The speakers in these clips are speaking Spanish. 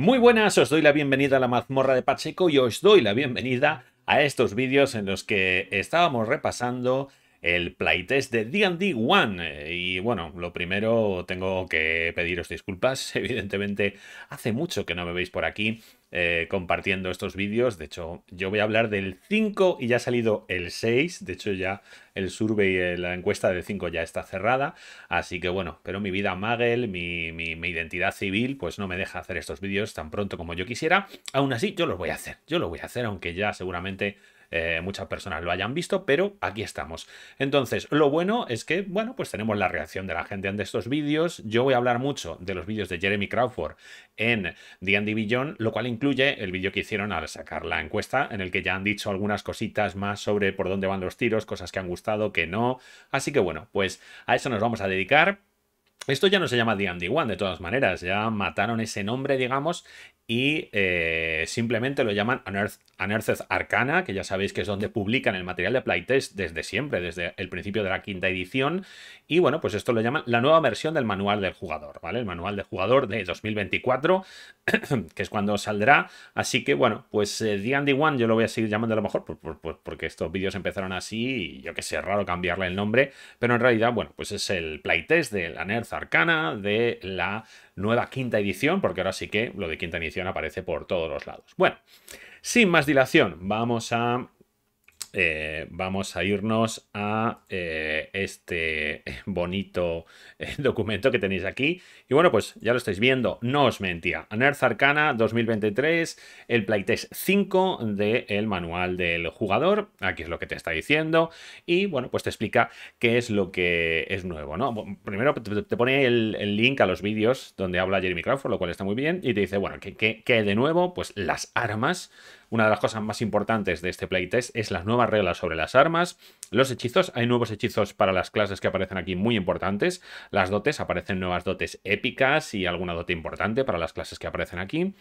Muy buenas, os doy la bienvenida a la mazmorra de Pacheco y os doy la bienvenida a estos vídeos en los que estábamos repasando el playtest de D&D One. Eh, y bueno, lo primero tengo que pediros disculpas, evidentemente hace mucho que no me veis por aquí eh, compartiendo estos vídeos. De hecho, yo voy a hablar del 5 y ya ha salido el 6. De hecho, ya el survey, eh, la encuesta del 5 ya está cerrada. Así que bueno, pero mi vida Magel, mi, identidad civil, pues no me deja hacer estos vídeos tan pronto como yo quisiera. Aún así, yo los voy a hacer. Yo lo voy a hacer, aunque ya seguramente eh, muchas personas lo hayan visto, pero aquí estamos. Entonces, lo bueno es que, bueno, pues tenemos la reacción de la gente ante estos vídeos. Yo voy a hablar mucho de los vídeos de Jeremy Crawford en The Andy lo cual incluye el vídeo que hicieron al sacar la encuesta, en el que ya han dicho algunas cositas más sobre por dónde van los tiros, cosas que han gustado, que no. Así que bueno, pues a eso nos vamos a dedicar. Esto ya no se llama The Andy One, de todas maneras, ya mataron ese nombre, digamos, y eh, simplemente lo llaman Unearth Unearthed Arcana, que ya sabéis que es donde publican el material de Playtest desde siempre, desde el principio de la quinta edición. Y bueno, pues esto lo llaman la nueva versión del manual del jugador, ¿vale? El manual del jugador de 2024, que es cuando saldrá. Así que bueno, pues eh, The One yo lo voy a seguir llamando a lo mejor, porque estos vídeos empezaron así y yo que sé, raro cambiarle el nombre. Pero en realidad, bueno, pues es el Playtest de la Arcana, de la nueva quinta edición, porque ahora sí que lo de quinta edición aparece por todos los lados. Bueno. Sin más dilación, vamos a eh, vamos a irnos a eh, este eh, bonito documento que tenéis aquí. Y bueno, pues ya lo estáis viendo, no os mentía. Nerf Arcana 2023, el playtest 5 del manual del jugador. Aquí es lo que te está diciendo. Y bueno, pues te explica qué es lo que es nuevo, ¿no? primero te pone el, link a los vídeos donde habla Jeremy Crawford, lo cual está muy bien. Y te dice, bueno, ¿qué, qué de nuevo? Pues las armas una de las cosas más importantes de este playtest es las nuevas reglas sobre las armas, los hechizos, hay nuevos hechizos para las clases que aparecen aquí muy importantes, las dotes, aparecen nuevas dotes épicas y alguna dote importante para las clases que aparecen aquí,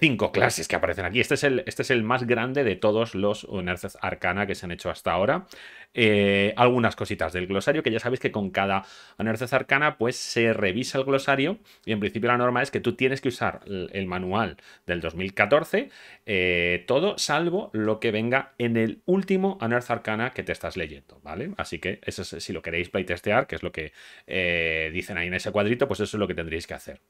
cinco clases que aparecen aquí, este es el, este es el más grande de todos los Unearthed Arcana que se han hecho hasta ahora, eh, algunas cositas del glosario, que ya sabéis que con cada anerza arcana pues se revisa el glosario y en principio la norma es que tú tienes que usar el manual del 2014, eh, todo salvo lo que venga en el último anerza arcana que te estás leyendo, ¿vale? Así que eso si lo queréis playtestear, que es lo que eh, dicen ahí en ese cuadrito, pues eso es lo que tendréis que hacer.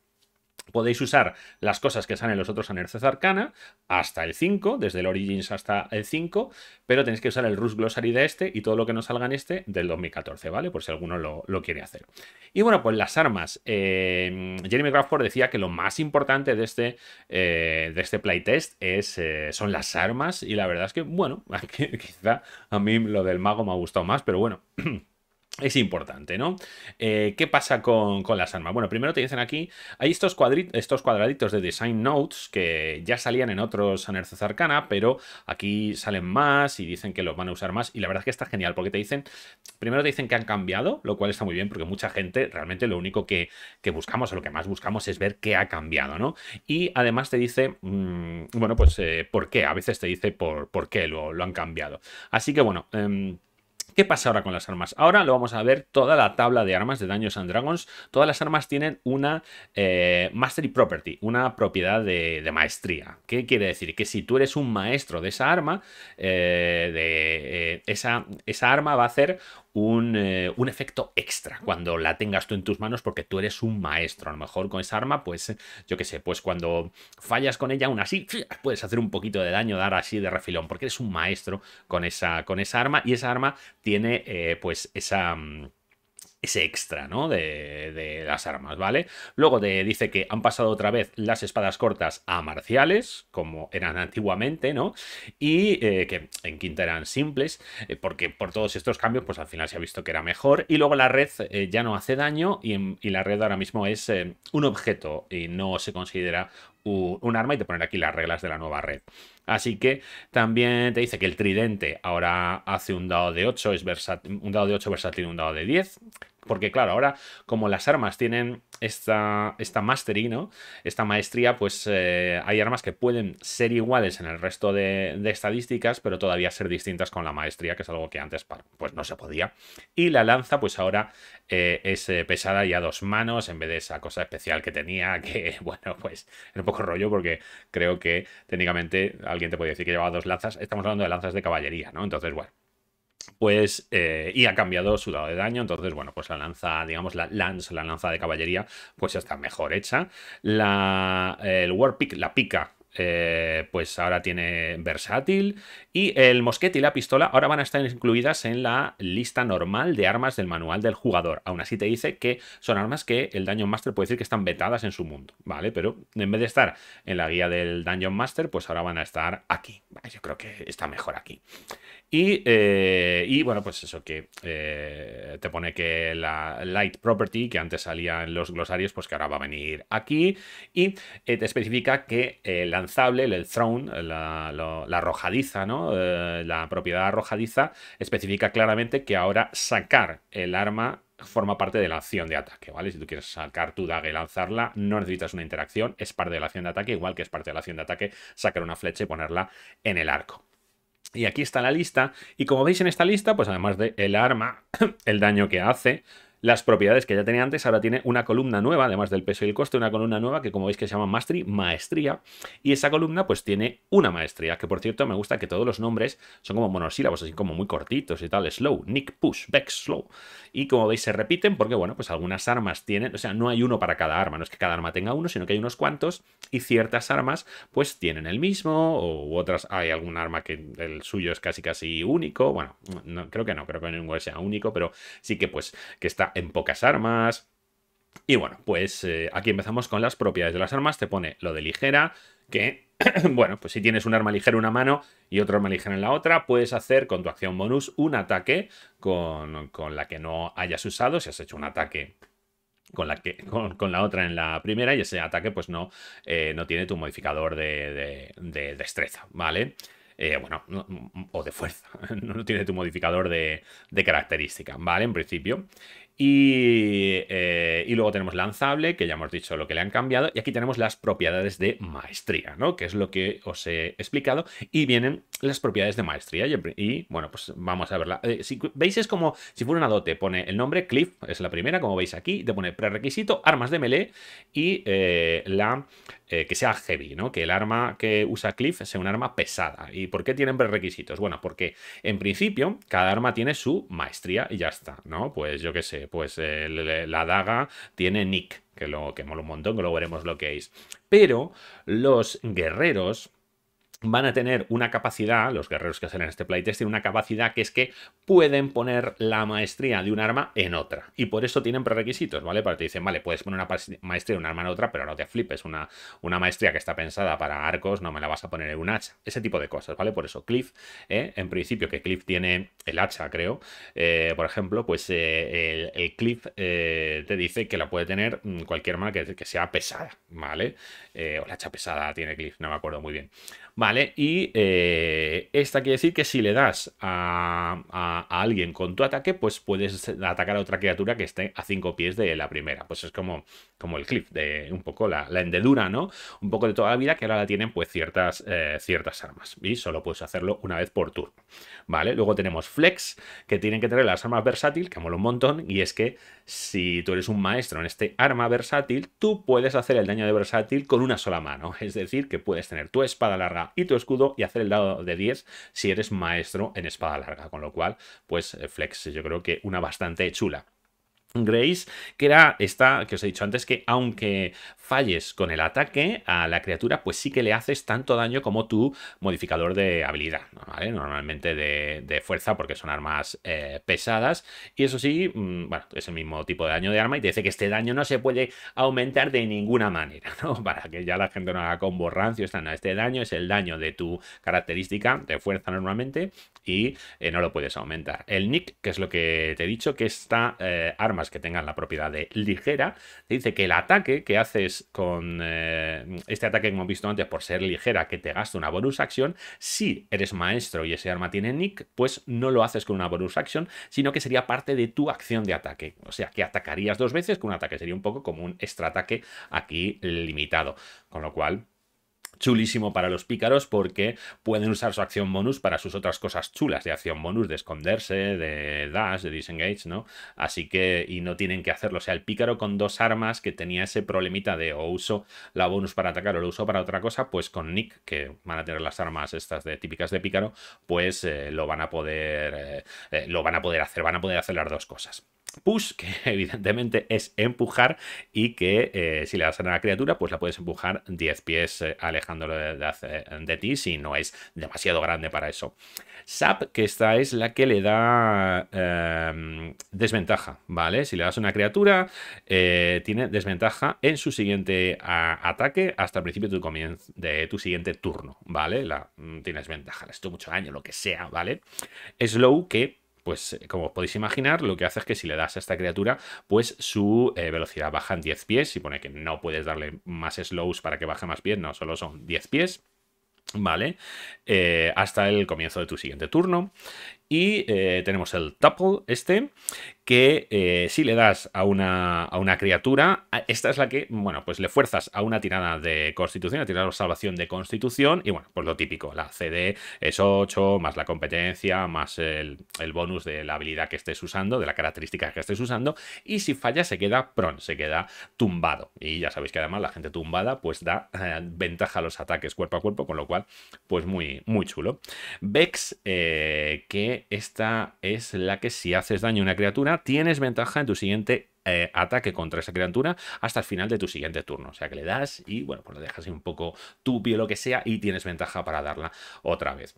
Podéis usar las cosas que salen los otros Anerces Arcana hasta el 5, desde el Origins hasta el 5, pero tenéis que usar el Rus Glossary de este y todo lo que no salga en este del 2014, ¿vale? Por si alguno lo, quiere hacer. Y bueno, pues las armas. Eh, Jeremy Crawford decía que lo más importante de este, eh, de este playtest es, eh, son las armas y la verdad es que, bueno, quizá a mí lo del mago me ha gustado más, pero bueno. es importante, ¿no? Eh, ¿Qué pasa con, las armas? Bueno, primero te dicen aquí, hay estos, estos cuadraditos de Design Notes que ya salían en otros Anerzo Arcana, pero aquí salen más y dicen que los van a usar más. Y la verdad es que está genial, porque te dicen, primero te dicen que han cambiado, lo cual está muy bien, porque mucha gente realmente lo único que, buscamos o lo que más buscamos es ver qué ha cambiado, ¿no? Y además te dice, mm, bueno, pues eh, por qué, a veces te dice por, qué lo, han cambiado. Así que bueno... Em, ¿Qué pasa ahora con las armas? Ahora lo vamos a ver toda la tabla de armas de Daños and Dragons. Todas las armas tienen una eh, Mastery Property, una propiedad de, maestría. ¿Qué quiere decir? Que si tú eres un maestro de esa arma, eh, de, eh, esa, esa, arma va a hacer eh, un, efecto extra cuando la tengas tú en tus manos porque tú eres un maestro. A lo mejor con esa arma, pues eh, yo qué sé, pues cuando fallas con ella, aún así puedes hacer un poquito de daño, dar así de refilón, porque eres un maestro con esa, con esa arma y esa arma tiene eh, pues esa... Mm, ese extra, ¿no? De, las armas, ¿vale? Luego te dice que han pasado otra vez las espadas cortas a marciales, como eran antiguamente, ¿no? Y eh, que en quinta eran simples, eh, porque por todos estos cambios, pues al final se ha visto que era mejor. Y luego la red eh, ya no hace daño y, la red ahora mismo es un objeto y no se considera un, arma y te ponen aquí las reglas de la nueva red. Así que también te dice que el tridente ahora hace un dado de 8, es un dado de 8 versátil y un dado de 10, porque claro, ahora como las armas tienen esta, esta mastery, ¿no? Esta maestría, pues eh, hay armas que pueden ser iguales en el resto de, estadísticas, pero todavía ser distintas con la maestría, que es algo que antes pues no se podía. Y la lanza, pues ahora eh, es eh, pesada y a dos manos, en vez de esa cosa especial que tenía, que bueno, pues era un poco rollo porque creo que técnicamente alguien te puede decir que llevaba dos lanzas. Estamos hablando de lanzas de caballería, ¿no? Entonces, bueno pues, eh, y ha cambiado su lado de daño. Entonces, bueno, pues la lanza, digamos, la la lanza de caballería, pues está mejor hecha. La, el Warpick, la pica, eh, pues ahora tiene versátil. Y el mosquete y la pistola ahora van a estar incluidas en la lista normal de armas del manual del jugador. Aún así te dice que son armas que el Dungeon Master puede decir que están vetadas en su mundo, ¿vale? Pero en vez de estar en la guía del Dungeon Master, pues ahora van a estar aquí. Yo creo que está mejor aquí. Eh, y, bueno, pues eso que eh, te pone que la light property que antes salía en los glosarios, pues que ahora va a venir aquí. Y eh, te especifica que el lanzable, el, throne, la, arrojadiza, ¿no? la propiedad arrojadiza, especifica claramente que ahora sacar el arma forma parte de la acción de ataque, ¿vale? Si tú quieres sacar tu daga y lanzarla, no necesitas una interacción, es parte de la acción de ataque, igual que es parte de la acción de ataque sacar una flecha y ponerla en el arco. Y aquí está la lista. Y como veis en esta lista, pues además del el arma, el daño que hace, las propiedades que ya tenía antes, ahora tiene una columna nueva, además del peso y el coste, una columna nueva que como veis que se llama Mastery, maestría, y esa columna pues tiene una maestría, que por cierto me gusta que todos los nombres son como monosílabos, así como muy cortitos y tal, slow, nick, push, back, slow, y como veis se repiten porque bueno, pues algunas armas tienen, o sea, no hay uno para cada arma, no es que cada arma tenga uno, sino que hay unos cuantos y ciertas armas pues tienen el mismo, o otras hay algún arma que el suyo es casi casi único, bueno, no, creo que no, creo que ninguno sea único, pero sí que pues que está en pocas armas. Y bueno, pues eh, aquí empezamos con las propiedades de las armas. Te pone lo de ligera, que, bueno, pues si tienes un arma ligera en una mano y otro arma ligera en la otra, puedes hacer con tu acción bonus un ataque con, la que no hayas usado. Si has hecho un ataque con la, que, con, la otra en la primera y ese ataque pues no, eh, no tiene tu modificador de, destreza, ¿vale? Eh, bueno, o de fuerza, no tiene tu modificador de, de característica, ¿vale? En principio. Eh, y, luego tenemos lanzable, que ya hemos dicho lo que le han cambiado. Y aquí tenemos las propiedades de maestría, ¿no? Que es lo que os he explicado. Y vienen las propiedades de maestría. Y, bueno, pues vamos a verla. Eh, si veis, es como si fuera una dote. Pone el nombre, Cliff, es la primera, como veis aquí. Te pone prerequisito, armas de melee y eh, la eh, que sea heavy, ¿no? Que el arma que usa Cliff sea un arma pesada. ¿Y por qué tienen requisitos? Bueno, porque en principio cada arma tiene su maestría y ya está, ¿no? Pues yo qué sé, pues eh, la daga tiene Nick, que lo que mola un montón, que lo veremos lo que es. Pero los guerreros van a tener una capacidad, los guerreros que hacen en este playtest tienen una capacidad que es que pueden poner la maestría de un arma en otra. Y por eso tienen prerequisitos, ¿vale? que te dicen, vale, puedes poner una maestría de un arma en otra, pero no te flipes, una, una maestría que está pensada para arcos no me la vas a poner en un hacha. Ese tipo de cosas, ¿vale? Por eso Cliff, ¿eh? en principio, que Cliff tiene el hacha, creo, eh, por ejemplo, pues eh, el, Cliff te dice que la puede tener mm, cualquier arma que, que sea pesada, ¿vale? o la hacha pesada tiene Cliff, no me acuerdo muy bien. ¿vale? Y eh, esta quiere decir que si le das a, alguien con tu ataque, pues puedes atacar a otra criatura que esté a cinco pies de la primera. Pues es como, como el clip, de un poco la, hendedura, ¿no? Un poco de toda la vida que ahora la tienen pues ciertas, eh, ciertas armas. Y solo puedes hacerlo una vez por turno, ¿vale? Luego tenemos Flex, que tienen que tener las armas versátil, que mola un montón, y es que si tú eres un maestro en este arma versátil, tú puedes hacer el daño de versátil con una sola mano. Es decir, que puedes tener tu espada larga y tu escudo y hacer el dado de 10 si eres maestro en espada larga. Con lo cual, pues eh, flex, yo creo que una bastante chula. Grace, que era esta que os he dicho antes, que aunque falles con el ataque a la criatura, pues sí que le haces tanto daño como tu modificador de habilidad, ¿vale? Normalmente de, fuerza, porque son armas eh, pesadas. Y eso sí, mm, bueno, es el mismo tipo de daño de arma y te dice que este daño no se puede aumentar de ninguna manera, ¿no? Para que ya la gente no haga combo rancio, está, no, este daño es el daño de tu característica de fuerza normalmente y eh, no lo puedes aumentar. El nick, que es lo que te he dicho, que está eh, armas que tengan la propiedad de ligera, dice que el ataque que haces con eh, este ataque que hemos visto antes por ser ligera, que te gasta una bonus action, si eres maestro y ese arma tiene nick, pues no lo haces con una bonus action, sino que sería parte de tu acción de ataque. O sea, que atacarías dos veces con un ataque, sería un poco como un extra ataque aquí limitado, con lo cual chulísimo para los pícaros porque pueden usar su acción bonus para sus otras cosas chulas de acción bonus, de esconderse, de dash, de disengage, ¿no? Así que, y no tienen que hacerlo. O sea, el pícaro con dos armas que tenía ese problemita de o uso la bonus para atacar o lo uso para otra cosa, pues con Nick, que van a tener las armas estas de típicas de pícaro, pues eh, lo van a poder, eh, eh, lo van a poder hacer, van a poder hacer las dos cosas push, que evidentemente es empujar y que eh, si le das a la criatura, pues la puedes empujar 10 pies eh, alejándolo de, ti si no es demasiado grande para eso. Sap, que esta es la que le da em, desventaja, ¿vale? Si le das a una criatura, eh, tiene desventaja en su siguiente ataque hasta el principio de tu, siguiente turno, ¿vale? La, mm, tienes ventaja, le mucho daño, lo que sea, ¿vale? Slow, que pues eh, como podéis imaginar, lo que hace es que si le das a esta criatura, pues su eh, velocidad baja en 10 pies. y pone que no puedes darle más slows para que baje más pies, no, solo son 10 pies. Vale, eh, hasta el comienzo de tu siguiente turno. Y eh, tenemos el tuple, este, que eh, si le das a una, criatura, esta es la que, bueno, pues le fuerzas a una tirada de constitución, a tirar salvación de constitución, y bueno, pues lo típico, la CD es 8, más la competencia, más el, bonus de la habilidad que estés usando, de la característica que estés usando, y si falla se queda prone, se queda tumbado. Y ya sabéis que además la gente tumbada pues da eh, ventaja a los ataques cuerpo a cuerpo, con lo cual, pues muy, muy chulo. Vex, que esta es la que si haces daño a una criatura, tienes ventaja en tu siguiente eh, ataque contra esa criatura hasta el final de tu siguiente turno. O sea que le das y bueno, pues le dejas un poco tupio lo que sea y tienes ventaja para darla otra vez.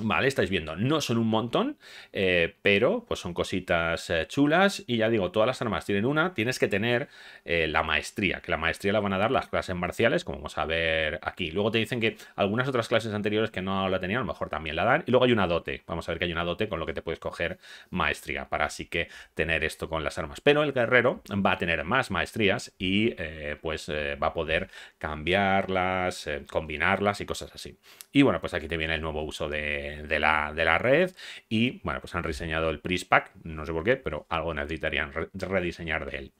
Vale, estáis viendo, no son un montón, eh, pero pues son cositas eh, chulas y ya digo, todas las armas tienen una, tienes que tener eh, la maestría, que la maestría la van a dar las clases marciales, como vamos a ver aquí. Luego te dicen que algunas otras clases anteriores que no la tenían, a lo mejor también la dan. Y luego hay una dote, vamos a ver que hay una dote con lo que te puedes coger maestría para así que tener esto con las armas. Pero el guerrero va a tener más maestrías y pues va a poder cambiarlas, combinarlas y cosas así. Y bueno, pues aquí te viene el nuevo uso de de, la, de la red. Y bueno, pues han reseñado el pack no sé por qué, pero algo necesitarían rediseñar de él.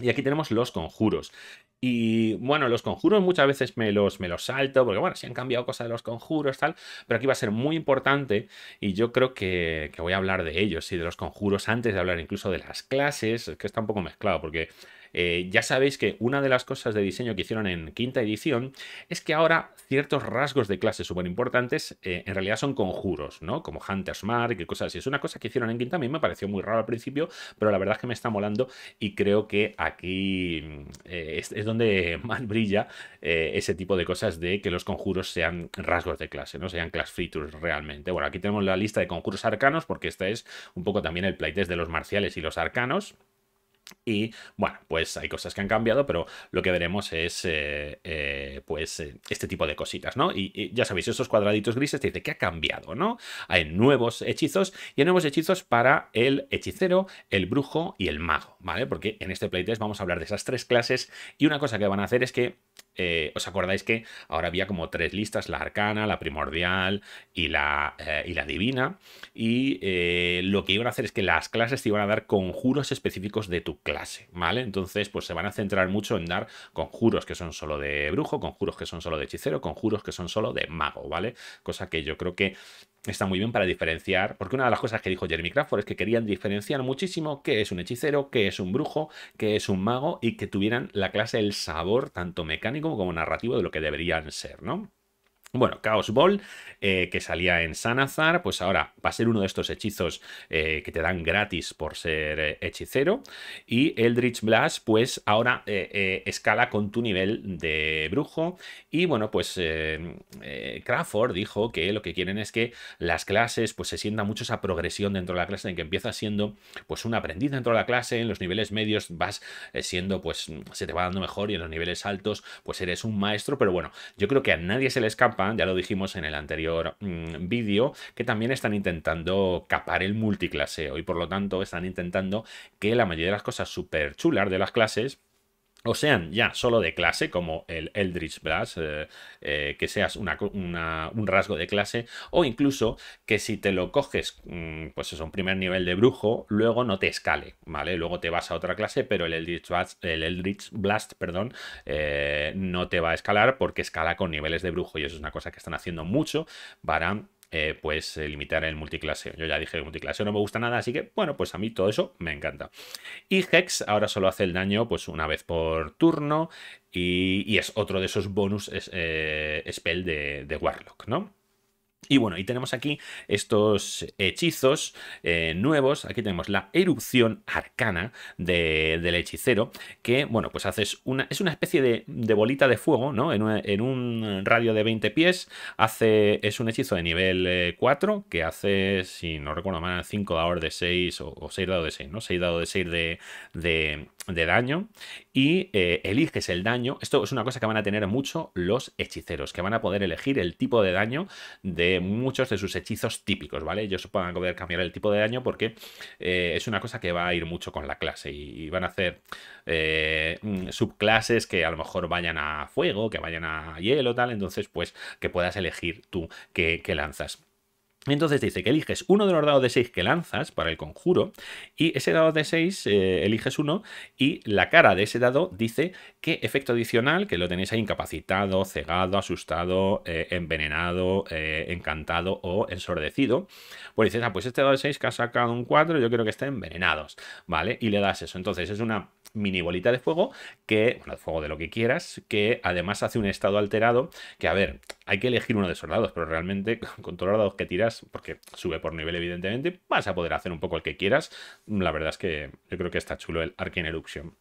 Y aquí tenemos los conjuros. Y bueno, los conjuros muchas veces me los, me los salto, porque bueno, si han cambiado cosas de los conjuros, tal, pero aquí va a ser muy importante y yo creo que, que voy a hablar de ellos y de los conjuros antes de hablar incluso de las clases, que está un poco mezclado, porque eh, ya sabéis que una de las cosas de diseño que hicieron en quinta edición es que ahora ciertos rasgos de clase súper importantes eh, en realidad son conjuros, ¿no? Como Hunter's Mark y cosas así. Es una cosa que hicieron en quinta, a mí me pareció muy raro al principio, pero la verdad es que me está molando y creo que aquí mm, eh, es, es, donde más brilla ese tipo de cosas de que los conjuros sean rasgos de clase, ¿no? Sean class features realmente. Bueno, aquí tenemos la lista de conjuros arcanos porque esta es un poco también el playtest de los marciales y los arcanos. Y bueno, pues hay cosas que han cambiado, pero lo que veremos es eh, eh, pues eh, este tipo de cositas, ¿no? Y, ya sabéis, esos cuadraditos grises te dice que ha cambiado, ¿no? Hay nuevos hechizos y hay nuevos hechizos para el hechicero, el brujo y el mago, ¿vale? Porque en este playtest vamos a hablar de esas tres clases y una cosa que van a hacer es que eh, ¿os acordáis que ahora había como tres listas, la arcana, la primordial y la, eh, la divina? Y eh, lo que iban a hacer es que las clases te iban a dar conjuros específicos de tu clase, ¿vale? Entonces, pues se van a centrar mucho en dar conjuros que son solo de brujo, conjuros que son solo de hechicero, conjuros que son solo de mago, ¿vale? Cosa que yo creo que está muy bien para diferenciar, porque una de las cosas que dijo Jeremy Crawford es que querían diferenciar muchísimo qué es un hechicero, qué es un brujo, qué es un mago y que tuvieran la clase, el sabor tanto mecánico como narrativo de lo que deberían ser, ¿no? Bueno, Chaos Ball, eh, que salía en Sanazar, pues ahora va a ser uno de estos hechizos eh, que te dan gratis por ser eh, hechicero. Y Eldritch Blast, pues ahora escala con tu nivel de brujo. Y bueno, pues Crawford dijo que lo que quieren es que las clases, pues se sienta mucho esa progresión dentro de la clase, en que empiezas siendo pues un aprendiz dentro de la clase, en los niveles medios vas siendo, pues se te va dando mejor y en los niveles altos, pues eres un maestro. Pero bueno, yo creo que a nadie se le escapa ya lo dijimos en el anterior mm, vídeo, que también están intentando capar el multiclaseo y por lo tanto están intentando que la mayoría de las cosas súper chulas de las clases o sean ya solo de clase, como el Eldritch Blast, eh, eh, que seas un rasgo de clase, o incluso que si te lo coges, mm, pues es un primer nivel de brujo, luego no te escale, ¿vale? Luego te vas a otra clase, pero el Eldritch Blast, el perdón, eh, no te va a escalar porque escala con niveles de brujo, y eso es una cosa que están haciendo mucho para eh, pues eh, limitar el multiclaseo. Yo ya dije que el multiclaseo no me gusta nada, así que bueno, pues a mí todo eso me encanta. Y Hex ahora solo hace el daño pues una vez por turno y, es otro de esos bonus eh, spell de Warlock, ¿no? Y bueno, y tenemos aquí estos hechizos eh, nuevos. Aquí tenemos la erupción arcana del hechicero, que, bueno, pues haces una... Es una especie de, bolita de fuego, ¿no? En, un radio de 20 pies hace... Es un hechizo de nivel 4 eh, que hace, si no recuerdo mal, 5 dados de 6 o, o 6 dados de 6, ¿no? 6 dados de 6 de, de de daño y eh, eliges el daño. Esto es una cosa que van a tener mucho los hechiceros, que van a poder elegir el tipo de daño de muchos de sus hechizos típicos, ¿vale? Ellos van poder cambiar el tipo de daño porque eh, es una cosa que va a ir mucho con la clase y, van a hacer eh, mm, subclases que a lo mejor vayan a fuego, que vayan a hielo, tal, entonces pues que puedas elegir tú que qué lanzas. Entonces dice que eliges uno de los dados de 6 que lanzas para el conjuro y ese dado de 6 eh, eliges uno y la cara de ese dado dice qué efecto adicional, que lo tenéis ahí incapacitado, cegado, asustado, eh, envenenado, eh, encantado o ensordecido. Pues dices, ah, pues este dado de 6 que ha sacado un 4 yo creo que está envenenados, ¿vale? Y le das eso. Entonces es una mini bolita de fuego que, bueno, de fuego de lo que quieras, que además hace un estado alterado que, a ver, hay que elegir uno de esos dados, pero realmente con todos los dados que tiras porque sube por nivel evidentemente, vas a poder hacer un poco el que quieras. La verdad es que yo creo que está chulo el Arcane Eruption.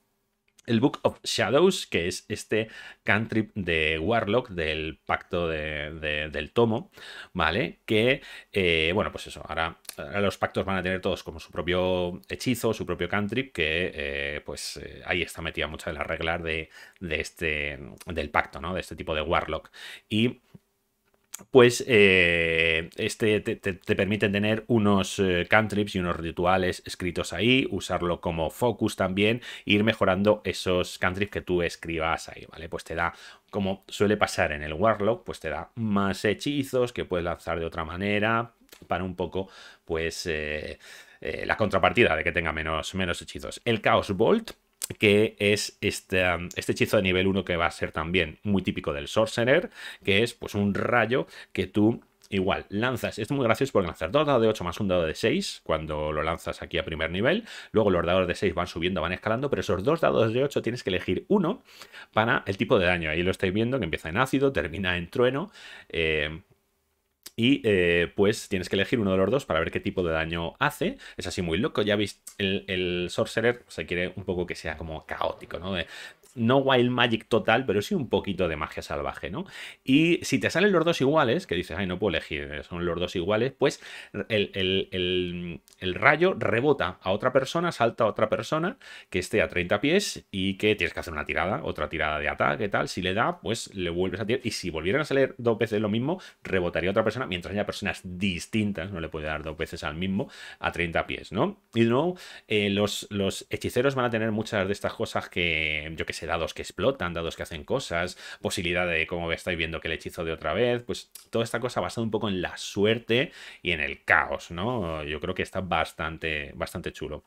El Book of Shadows, que es este cantrip de Warlock del pacto del tomo, ¿vale? Que, eh, bueno, pues eso, ahora, los pactos van a tener todos como su propio hechizo, su propio cantrip, que eh, pues eh, ahí está metida Mucha de las reglas de, de, este, del pacto, ¿no? De este tipo de Warlock. Y pues eh, este te, permite tener unos eh, cantrips y unos rituales escritos ahí, usarlo como focus también, ir mejorando esos cantrips que tú escribas ahí, ¿vale? Pues te da, como suele pasar en el Warlock, pues te da más hechizos que puedes lanzar de otra manera para un poco, pues... Eh, la contrapartida de que tenga menos, menos hechizos. El Chaos Bolt, que es este, este hechizo de nivel 1 que va a ser también muy típico del Sorcerer, que es pues un rayo que tú igual, lanzas, esto es muy gracioso porque lanzas dos dados de 8 más un dado de 6 cuando lo lanzas aquí a primer nivel, luego los dados de 6 van subiendo, van escalando, pero esos dos dados de 8 tienes que elegir uno para el tipo de daño, ahí lo estáis viendo que empieza en ácido, termina en trueno, eh, y eh, pues tienes que elegir uno de los dos para ver qué tipo de daño hace. Es así muy loco. Ya veis, el, el sorcerer pues, se quiere un poco que sea como caótico, ¿no? no wild magic total, pero sí un poquito de magia salvaje, ¿no? Y si te salen los dos iguales, que dices, ay, no puedo elegir, son los dos iguales, pues el, rayo rebota a otra persona, salta a otra persona que esté a 30 pies y que tienes que hacer una tirada, otra tirada de ataque, tal. Si le da, pues le vuelves a tirar. Y si volvieran a salir dos veces lo mismo, rebotaría a otra persona, mientras haya personas distintas, no le puede dar dos veces al mismo, a 30 pies, ¿no? Y no eh, los, los hechiceros van a tener muchas de estas cosas que, yo que sé, dados que explotan, dados que hacen cosas, posibilidad de, cómo estáis viendo, que el hechizo de otra vez, pues toda esta cosa basada un poco en la suerte y en el caos, ¿no? Yo creo que está bastante, bastante chulo.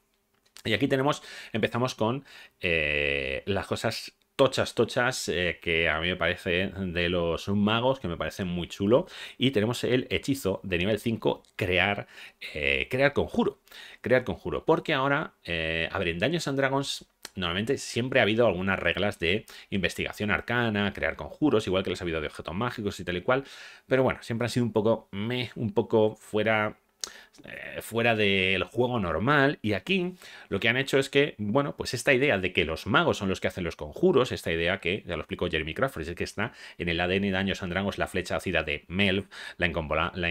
Y aquí tenemos, empezamos con eh, las cosas tochas, tochas, eh, que a mí me parece de los magos, que me parece muy chulo. Y tenemos el hechizo de nivel 5, crear, eh, crear conjuro. Crear conjuro. Porque ahora, eh, a ver, en Daños and Dragons normalmente siempre ha habido algunas reglas de investigación arcana, crear conjuros, igual que las ha habido de objetos mágicos y tal y cual, pero bueno, siempre ha sido un poco meh, un poco fuera eh, fuera del juego normal. Y aquí lo que han hecho es que, bueno, pues esta idea de que los magos son los que hacen los conjuros, esta idea que ya lo explicó Jeremy Crawford, es que está en el ADN de Años Andrangos, la flecha ácida de Melv, la,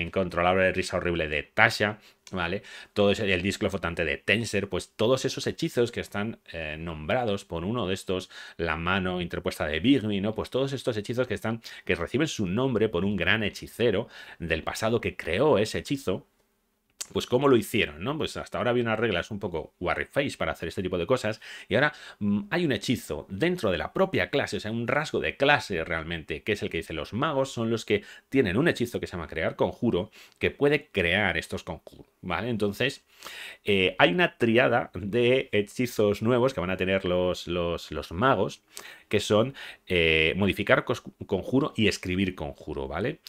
incontrolable risa horrible de Tasha, ¿vale? Todo ese, el disco flotante de Tenser pues todos esos hechizos que están eh, nombrados por uno de estos, la mano interpuesta de Bigby, ¿no? Pues todos estos hechizos que están, que reciben su nombre por un gran hechicero del pasado que creó ese hechizo, pues cómo lo hicieron, ¿no? Pues hasta ahora había unas reglas un poco warface para hacer este tipo de cosas y ahora mm, hay un hechizo dentro de la propia clase, o sea, un rasgo de clase realmente, que es el que dice los magos son los que tienen un hechizo que se llama crear conjuro que puede crear estos conjuros, ¿vale? Entonces, eh, hay una triada de hechizos nuevos que van a tener los, los, los magos que son eh, modificar conjuro y escribir conjuro, ¿vale?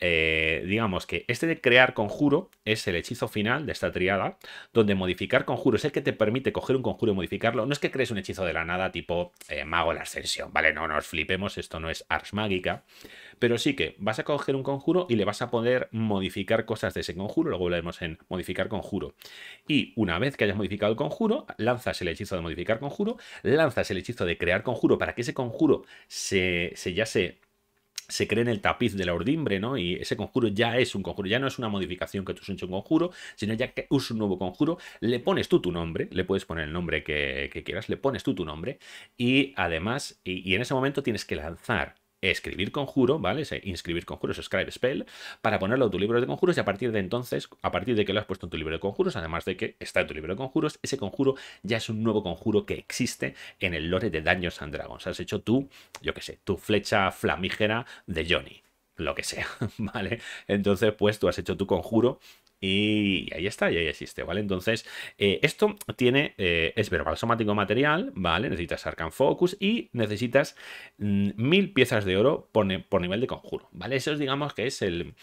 Eh, digamos que este de crear conjuro es el hechizo final de esta triada, donde modificar conjuro es el que te permite coger un conjuro y modificarlo. No es que crees un hechizo de la nada tipo eh, mago la ascensión, ¿vale? No nos flipemos, esto no es Ars Mágica, pero sí que vas a coger un conjuro y le vas a poder modificar cosas de ese conjuro, luego vemos en modificar conjuro. Y una vez que hayas modificado el conjuro, lanzas el hechizo de modificar conjuro, lanzas el hechizo de crear conjuro para que ese conjuro se, se ya se se cree en el tapiz de la ordimbre, ¿no? Y ese conjuro ya es un conjuro, ya no es una modificación que tú has hecho un conjuro, sino ya que es un nuevo conjuro, le pones tú tu nombre, le puedes poner el nombre que, quieras, le pones tú tu nombre, y además, y en ese momento tienes que lanzar escribir conjuro, ¿vale? Eh, inscribir conjuros, scribe spell, para ponerlo en tu libro de conjuros y a partir de entonces, a partir de que lo has puesto en tu libro de conjuros, además de que está en tu libro de conjuros, ese conjuro ya es un nuevo conjuro que existe en el lore de Daños and Dragons. Has hecho tú, yo qué sé, tu flecha flamígera de Johnny, lo que sea, ¿vale? Entonces, pues tú has hecho tu conjuro y ahí está, ahí existe, ¿vale? Entonces, eh, esto tiene, eh, es verbal somático material, ¿vale? Necesitas Arcan Focus y necesitas mm, mil piezas de oro por, por nivel de conjuro, ¿vale? Eso es, digamos, que es el,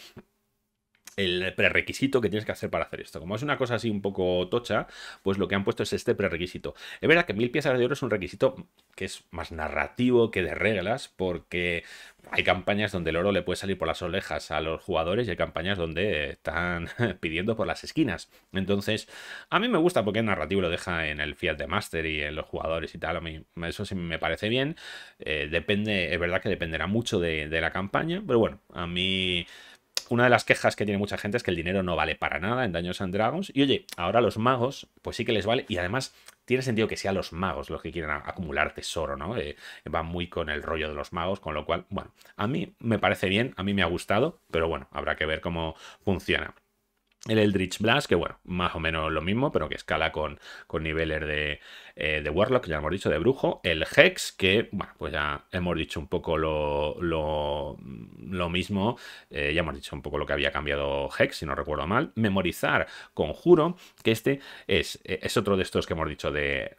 el prerequisito que tienes que hacer para hacer esto. Como es una cosa así un poco tocha, pues lo que han puesto es este prerequisito. Es verdad que mil piezas de oro es un requisito que es más narrativo que de reglas, porque hay campañas donde el oro le puede salir por las orejas a los jugadores y hay campañas donde están pidiendo por las esquinas. Entonces, a mí me gusta porque el narrativo lo deja en el Fiat de Master y en los jugadores y tal. A mí eso sí me parece bien. Eh, depende, es verdad que dependerá mucho de, de la campaña, pero bueno, a mí una de las quejas que tiene mucha gente es que el dinero no vale para nada en Daños and Dragons. Y oye, ahora los magos, pues sí que les vale. Y además, tiene sentido que sean los magos los que quieran acumular tesoro, ¿no? Eh, va muy con el rollo de los magos, con lo cual, bueno, a mí me parece bien, a mí me ha gustado, pero bueno, habrá que ver cómo funciona. El Eldritch Blast, que bueno, más o menos lo mismo, pero que escala con, con niveles de, eh, de Warlock, ya hemos dicho, de Brujo, el Hex, que, bueno, pues ya hemos dicho un poco lo, lo, mismo, eh, ya hemos dicho un poco lo que había cambiado Hex, si no recuerdo mal, memorizar conjuro, que este es, eh, es otro de estos que hemos dicho de,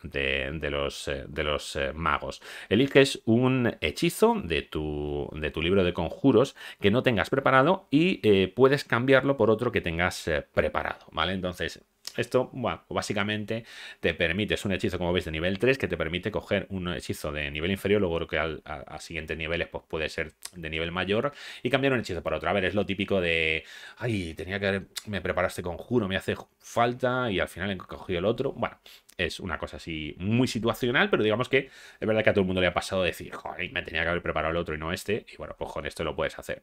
los, de los magos. Eliges un hechizo de tu, de tu libro de conjuros que no tengas preparado y puedes cambiarlo por otro que tengas preparado, ¿vale? Entonces, esto, bueno, pues básicamente te permite, es un hechizo, como veis, de nivel 3, que te permite coger un hechizo de nivel inferior, luego que al, a, siguientes niveles pues puede ser de nivel mayor, y cambiar un hechizo para otro. A ver, es lo típico de, ay, tenía que haber, me preparaste conjuro, me hace falta, y al final he cogido el otro. Bueno, es una cosa así muy situacional, pero digamos que es verdad que a todo el mundo le ha pasado decir, joder, me tenía que haber preparado el otro y no este, y bueno, pues con esto lo puedes hacer.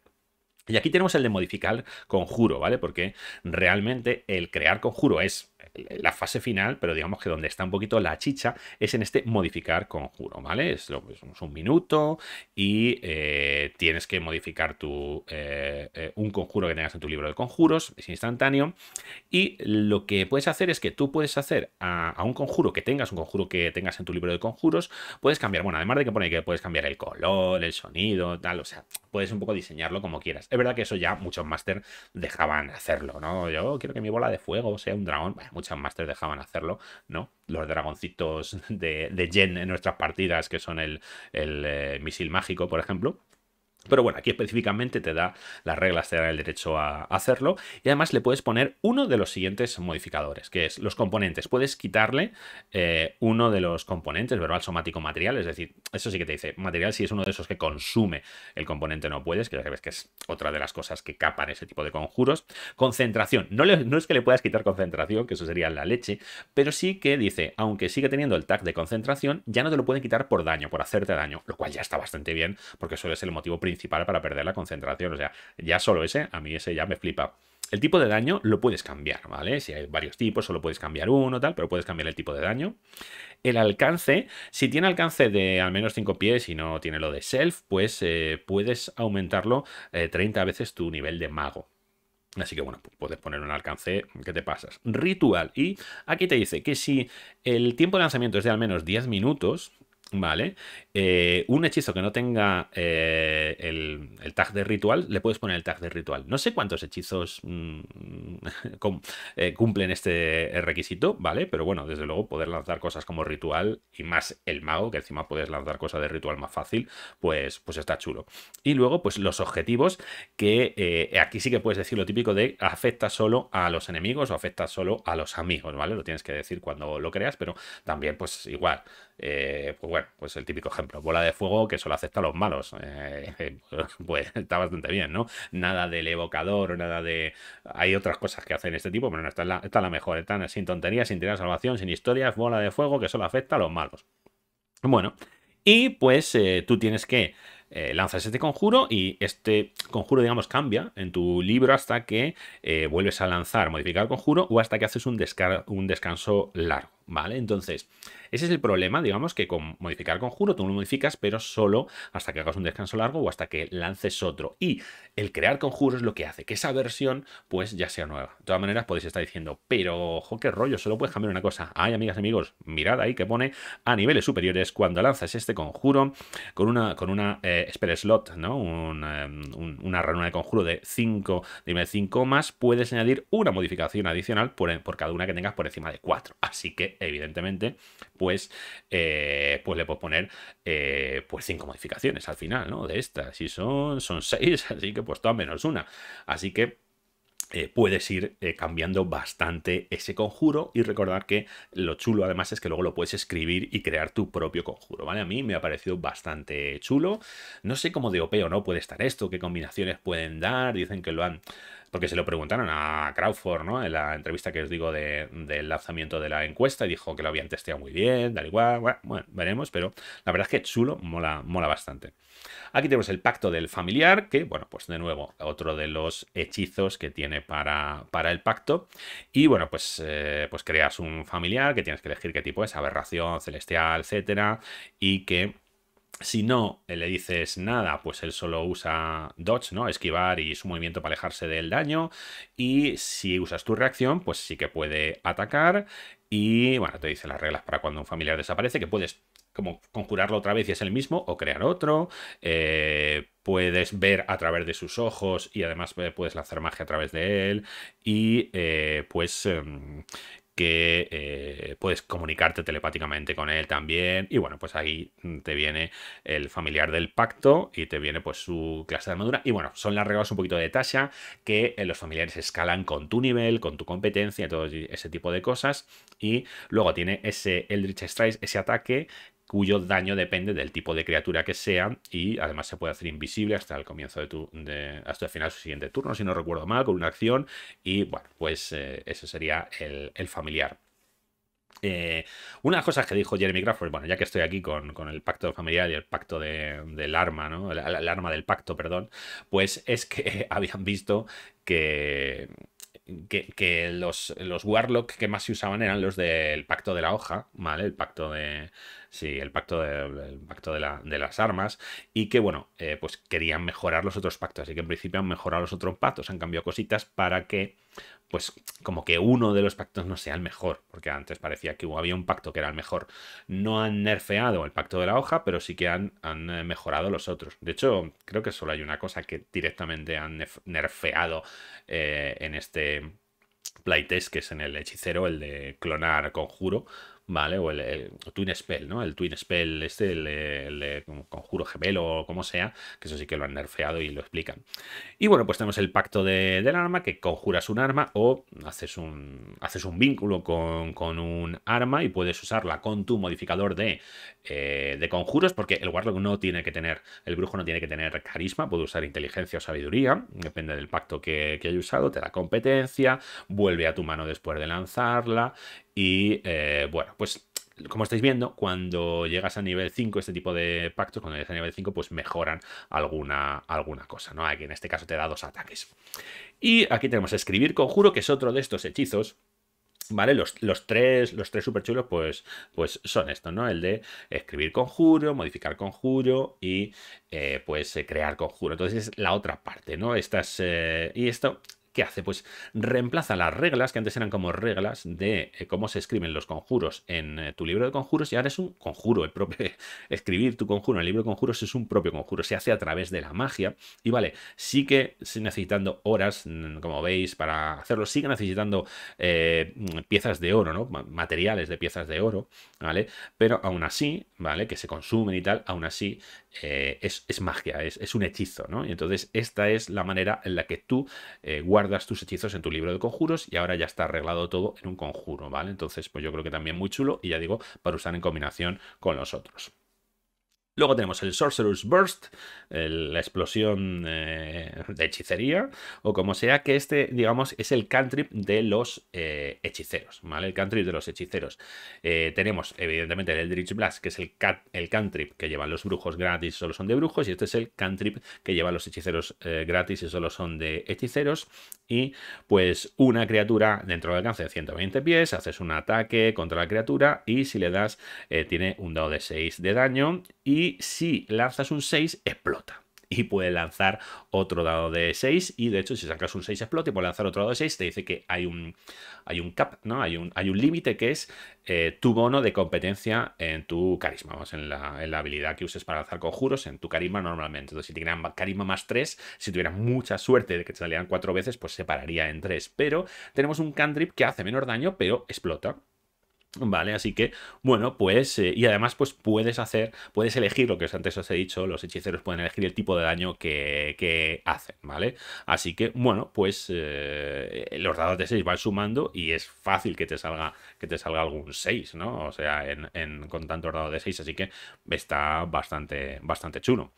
Y aquí tenemos el de modificar conjuro, ¿vale? Porque realmente el crear conjuro es la fase final, pero digamos que donde está un poquito la chicha es en este modificar conjuro, ¿vale? Es, lo, es un minuto y eh, tienes que modificar tu, eh, eh, un conjuro que tengas en tu libro de conjuros, es instantáneo. Y lo que puedes hacer es que tú puedes hacer a, un conjuro que tengas, un conjuro que tengas en tu libro de conjuros, puedes cambiar, bueno, además de que pone que puedes cambiar el color, el sonido, tal, o sea, puedes un poco diseñarlo como quieras. Es verdad que eso ya muchos máster dejaban hacerlo, ¿no? Yo quiero que mi bola de fuego sea un dragón. Bueno, muchos máster dejaban hacerlo, ¿no? Los dragoncitos de, de en nuestras partidas, que son el, eh, misil mágico, por ejemplo. Pero bueno, aquí específicamente te da las reglas, te da el derecho a hacerlo y además le puedes poner uno de los siguientes modificadores, que es los componentes. Puedes quitarle eh, uno de los componentes, verbal, somático, material, es decir, eso sí que te dice, material si es uno de esos que consume el componente no puedes, que ya sabes que es otra de las cosas que capan ese tipo de conjuros. Concentración, no, no es que le puedas quitar concentración, que eso sería la leche, pero sí que dice, aunque sigue teniendo el tag de concentración, ya no te lo pueden quitar por daño, por hacerte daño, lo cual ya está bastante bien, porque suele ser el motivo principal para perder la concentración. O sea, ya solo ese, a mí ese ya me flipa. El tipo de daño lo puedes cambiar, ¿vale? Si hay varios tipos, solo puedes cambiar uno, tal, pero puedes cambiar el tipo de daño. El alcance, si tiene alcance de al menos 5 pies y no tiene lo de self, pues eh, puedes aumentarlo 30 eh, veces tu nivel de mago. Así que bueno, puedes poner un alcance que te pasas. Ritual. Y aquí te dice que si el tiempo de lanzamiento es de al menos 10 minutos, ¿Vale? Eh, un hechizo que no tenga eh, el, tag de ritual, le puedes poner el tag de ritual. No sé cuántos hechizos mm, eh, cumplen este requisito, ¿vale? Pero bueno, desde luego poder lanzar cosas como ritual y más el mago, que encima puedes lanzar cosas de ritual más fácil, pues, pues está chulo. Y luego, pues los objetivos, que aquí sí que puedes decir lo típico de afecta solo a los enemigos o afecta solo a los amigos, ¿vale? Lo tienes que decir cuando lo creas, pero también pues igual. Eh, pues bueno, pues el típico ejemplo, bola de fuego que solo acepta a los malos. Eh, pues, pues está bastante bien, ¿no? Nada del evocador, nada de... Hay otras cosas que hacen este tipo, pero no, esta es la, mejor. sin tonterías, sin tirar salvación, sin historias, bola de fuego que solo afecta a los malos. Bueno, y pues eh, tú tienes que lanzas este conjuro y este conjuro, digamos, cambia en tu libro hasta que vuelves a lanzar, modificar el conjuro o hasta que haces un descanso largo. ¿vale? Entonces, ese es el problema, digamos, que con modificar conjuro tú lo modificas, pero solo hasta que hagas un descanso largo o hasta que lances otro. Y el crear conjuro es lo que hace que esa versión, pues, ya sea nueva. De todas maneras, podéis estar diciendo, pero, ojo, qué rollo, solo puedes cambiar una cosa. Ay, amigas y amigos, mirad ahí que pone a niveles superiores cuando lanzas este conjuro con una, con una eh, spell slot, ¿no? Em, una ranura de conjuro de 5, dime 5 más, puedes añadir una modificación adicional por, por cada una que tengas por encima de 4. Así que evidentemente, pues, eh, pues le puedes poner eh, pues cinco modificaciones al final, ¿no? De estas, si son, son seis, así que pues todas menos una. Así que eh, puedes ir cambiando bastante ese conjuro y recordar que lo chulo además es que luego lo puedes escribir y crear tu propio conjuro, ¿vale? A mí me ha parecido bastante chulo. No sé cómo de OP o no puede estar esto, qué combinaciones pueden dar, dicen que lo han porque se lo preguntaron a Crawford, ¿no? En la entrevista que os digo del lanzamiento de la encuesta y dijo que lo habían testeado muy bien, da igual, bueno, veremos, pero la verdad es que chulo, mola, mola bastante. Aquí tenemos el pacto del familiar, que, bueno, pues de nuevo, otro de los hechizos que tiene para, para el pacto. Y bueno, pues, eh, pues creas un familiar que tienes que elegir qué tipo es, aberración, celestial, etcétera, y que si no le dices nada, pues él solo usa dodge, ¿no? Esquivar y su movimiento para alejarse del daño. Y si usas tu reacción, pues sí que puede atacar. Y bueno, te dice las reglas para cuando un familiar desaparece, que puedes como conjurarlo otra vez y es el mismo, o crear otro. Eh, puedes ver a través de sus ojos y además eh, puedes lanzar magia a través de él. Y eh, pues em, que eh, puedes comunicarte telepáticamente con él también. Y bueno, pues ahí mm, te viene el familiar del pacto y te viene pues su clase de armadura. Y bueno, son las reglas un poquito de Tasha, que eh, los familiares escalan con tu nivel, con tu competencia, todo ese tipo de cosas. Y luego tiene ese Eldritch Strike, ese ataque cuyo daño depende del tipo de criatura que sea y además se puede hacer invisible hasta el comienzo de tu hasta el final de su siguiente turno, si no recuerdo mal, con una acción y bueno, pues eso eh, ese sería el, familiar. Eh, una cosa que dijo Jeremy Crawford, bueno, ya que estoy aquí con, el pacto familiar y el pacto de, del arma, ¿no? el, arma del pacto, perdón, pues es que habían visto que que, los, los Warlock que más se usaban eran los del pacto de la hoja, ¿vale? El pacto de. Sí, el pacto, de, pacto de, la, de, las armas. Y que, bueno, eh, pues querían mejorar los otros pactos. Así que en principio han mejorado los otros pactos, han cambiado cositas para que pues como que uno de los pactos no sea el mejor, porque antes parecía que había un pacto que era el mejor. No han nerfeado el pacto de la hoja, pero sí que han, eh, mejorado los otros. De hecho, creo que solo hay una cosa que directamente han nerfeado eh, en este playtest, que es en el hechicero, el de clonar conjuro. ¿vale? O el, Twin Spell, ¿no? El Twin Spell, este, el, conjuro gemelo o como sea, que eso sí que lo han nerfeado y lo explican. Y bueno, pues tenemos el pacto del arma, que conjuras un arma o haces un, haces un vínculo con, un arma y puedes usarla con tu modificador eh, de, conjuros, porque el Warlock no tiene que tener, el brujo no tiene que tener carisma, puede usar inteligencia o sabiduría, depende del pacto que, que haya usado, te da competencia, vuelve a tu mano después de lanzarla y eh, bueno, pues como estáis viendo, cuando llegas a nivel 5, este tipo de pactos, cuando llegas a nivel 5, pues mejoran alguna, alguna cosa, ¿no? Aquí en este caso te da dos ataques. Y aquí tenemos escribir conjuro, que es otro de estos hechizos ¿Vale? Los, tres, los tres super chulos, pues, pues son estos, ¿no? El de escribir conjuro, modificar conjuro y eh, pues eh, crear conjuro. Entonces es la otra parte, ¿no? Estas, y esto ¿Qué hace? Pues reemplaza las reglas, que antes eran como reglas de eh, cómo se escriben los conjuros en eh, tu libro de conjuros, y ahora es un conjuro. El propio escribir tu conjuro en el libro de conjuros es un propio conjuro. Se hace a través de la magia. Y vale, sí que necesitando horas, mm, como veis, para hacerlo, sigue necesitando eh, mm, piezas de oro, ¿no? Materiales de piezas de oro, ¿vale? Pero aún así, ¿vale? Que se consumen y tal, aún así eh, es, magia, es, un hechizo, ¿no? Y entonces esta es la manera en la que tú eh, guardas tus hechizos en tu libro de conjuros y ahora ya está arreglado todo en un conjuro, ¿vale? Entonces, pues yo creo que también muy chulo y ya digo, para usar en combinación con los otros. Luego tenemos el Sorcerer's Burst, la explosión eh, de hechicería, o como sea, que este, digamos, es el cantrip de los eh, hechiceros, ¿vale? El cantrip de los hechiceros. Eh, tenemos, evidentemente, el Eldritch Blast, que es el, el cantrip que llevan los brujos gratis, y solo son de brujos, y este es el cantrip que llevan los hechiceros gratis y solo son de hechiceros. Y pues una criatura dentro del alcance de 120 pies, haces un ataque contra la criatura y si le das, tiene un dado de 6 de daño y y si lanzas un 6, explota. Y puede lanzar otro dado de 6. Y de hecho, si sacas un 6 explota y puede lanzar otro dado de 6, te dice que hay un, hay un cap, ¿no? Hay un, hay un límite que es eh, tu bono de competencia en tu carisma, en la, en la, habilidad que uses para lanzar conjuros, en tu carisma normalmente. Entonces, si tuvieras carisma más 3, si tuvieras mucha suerte de que te salieran 4 veces, pues se pararía en 3. Pero tenemos un cantrip que hace menor daño, pero explota. ¿Vale? Así que, bueno, pues, eh, y además, pues puedes hacer, puedes elegir lo que antes os he dicho, los hechiceros pueden elegir el tipo de daño que, hacen, ¿vale? Así que, bueno, pues eh, los dados de 6 van sumando y es fácil que te salga, que te salga algún 6, ¿no? O sea, en, en, con tantos dados de 6, así que está bastante, bastante chulo.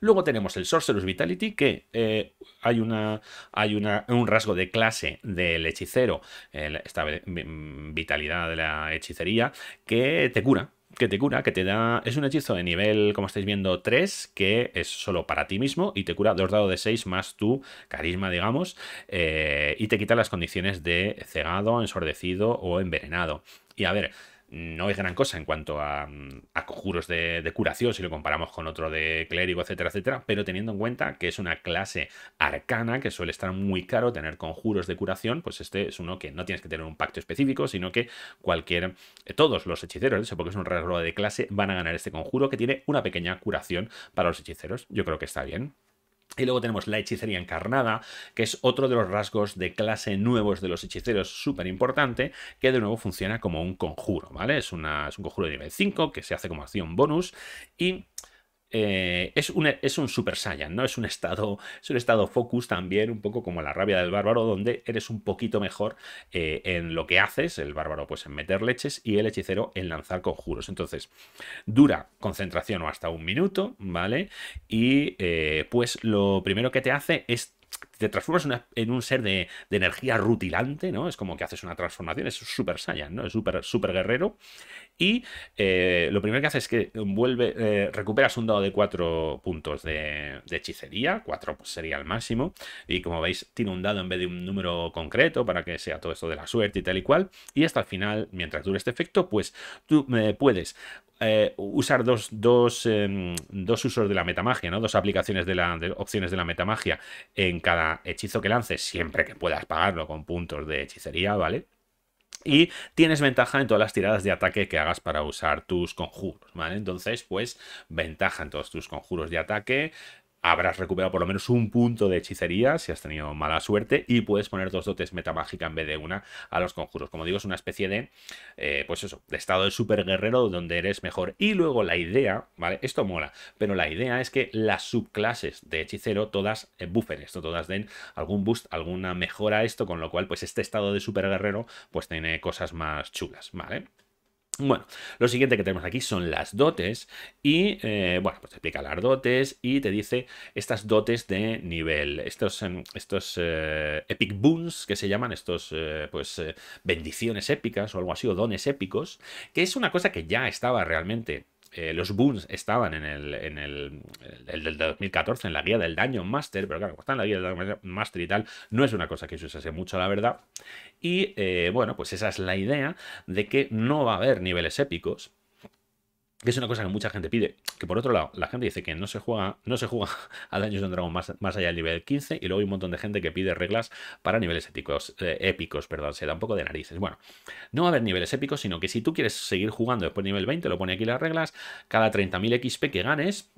Luego tenemos el Sorcerer's Vitality, que eh, hay, una, hay un rasgo de clase del hechicero, esta mm, vitalidad de la hechicería que te cura que te cura, que te da... Es un hechizo de nivel, como estáis viendo, 3, que es solo para ti mismo y te cura dos dados de 6 más tu carisma, digamos, eh, y te quita las condiciones de cegado, ensordecido o envenenado. Y a ver, no es gran cosa en cuanto a, mm, conjuros de, curación si lo comparamos con otro de clérigo, etcétera, etcétera, pero teniendo en cuenta que es una clase arcana que suele estar muy caro tener conjuros de curación, pues este es uno que no tienes que tener un pacto específico, sino que cualquier, eh, todos los hechiceros, de porque es un rasgo de clase, van a ganar este conjuro que tiene una pequeña curación para los hechiceros. Yo creo que está bien. Y luego tenemos la hechicería encarnada, que es otro de los rasgos de clase nuevos de los hechiceros súper importante, que de nuevo funciona como un conjuro, ¿vale? Es, una, un conjuro de nivel 5 que se hace como acción bonus y eh, es, un, es un Super Saiyan, ¿no? Es un, estado, es un estado focus también, un poco como la rabia del bárbaro, donde eres un poquito mejor eh, en lo que haces, el bárbaro pues en meter leches y el hechicero en lanzar conjuros. Entonces, dura concentración o hasta un minuto, ¿vale? Y eh, pues lo primero que te hace es te transformas en un ser de, energía rutilante, ¿no? Es como que haces una transformación, es un super saiyan, ¿no? Es super, super guerrero. Y eh, lo primero que hace es que eh, recuperas un dado de 4 puntos de, hechicería, 4 pues sería el máximo. Y como veis, tiene un dado en vez de un número concreto para que sea todo esto de la suerte y tal y cual. Y hasta el final, mientras dure este efecto, pues tú eh, puedes usar em, dos, usos de la metamagia, ¿no? Dos aplicaciones de la opciones de la metamagia en cada hechizo que lances, siempre que puedas pagarlo con puntos de hechicería, ¿vale? y tienes ventaja en todas las tiradas de ataque que hagas para usar tus conjuros, ¿vale? Entonces, pues ventaja en todos tus conjuros de ataque, habrás recuperado por lo menos un punto de hechicería si has tenido mala suerte y puedes poner dos dotes metamágica en vez de una a los conjuros. Como digo, es una especie de, eh, pues eso, de estado de super guerrero donde eres mejor. Y luego la idea, ¿vale? Esto mola, pero la idea es que las subclases de hechicero todas eh, buffen esto, todas den algún boost, alguna mejora a esto, con lo cual, pues este estado de super guerrero, pues tiene cosas más chulas, ¿vale? Bueno, lo siguiente que tenemos aquí son las dotes y, eh, bueno, pues te explica las dotes y te dice estas dotes de nivel, estos, em, estos eh, epic boons que se llaman, estos, eh, pues, bendiciones épicas o algo así, o dones épicos, que es una cosa que ya estaba realmente eh, los boons estaban en el, del 2014, en la guía del daño Master, pero claro, está en la guía del daño Master y tal, no es una cosa que se usase mucho, la verdad. Y eh, bueno, pues esa es la idea de que no va a haber niveles épicos, que es una cosa que mucha gente pide. Que por otro lado, la gente dice que no se juega, no se juega a Daños de Dragons más, más allá del nivel 15, y luego hay un montón de gente que pide reglas para niveles eh, épicos, perdón, se da un poco de narices. Bueno, no va a haber niveles épicos, sino que si tú quieres seguir jugando después de nivel 20, lo pone aquí las reglas, cada 30.000 XP que ganes,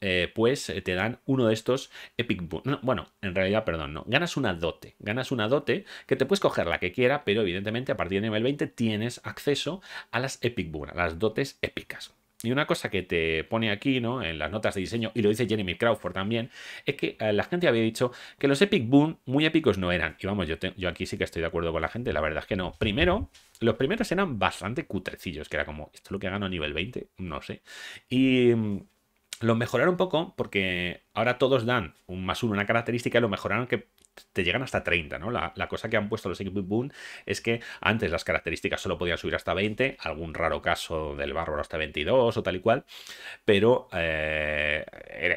eh, pues eh, te dan uno de estos Epic no, bueno, en realidad, perdón, no. Ganas una dote. Ganas una dote que te puedes coger la que quiera, pero evidentemente a partir de nivel 20 tienes acceso a las Epic Boon, las dotes épicas. Y una cosa que te pone aquí, ¿no? En las notas de diseño, y lo dice Jeremy Crawford también, es que eh, la gente había dicho que los Epic Boom muy épicos no eran. Y vamos, yo, yo aquí sí que estoy de acuerdo con la gente, la verdad es que no. Primero, los primeros eran bastante cutrecillos, que era como, ¿esto es lo que gano a nivel 20? No sé. Y mm, los mejoraron un poco porque Ahora todos dan un más uno, una característica, y lo mejoraron que te llegan hasta 30, ¿no? La, cosa que han puesto los equipos Boom es que antes las características solo podían subir hasta 20, algún raro caso del bárbaro hasta 22 o tal y cual, pero eh,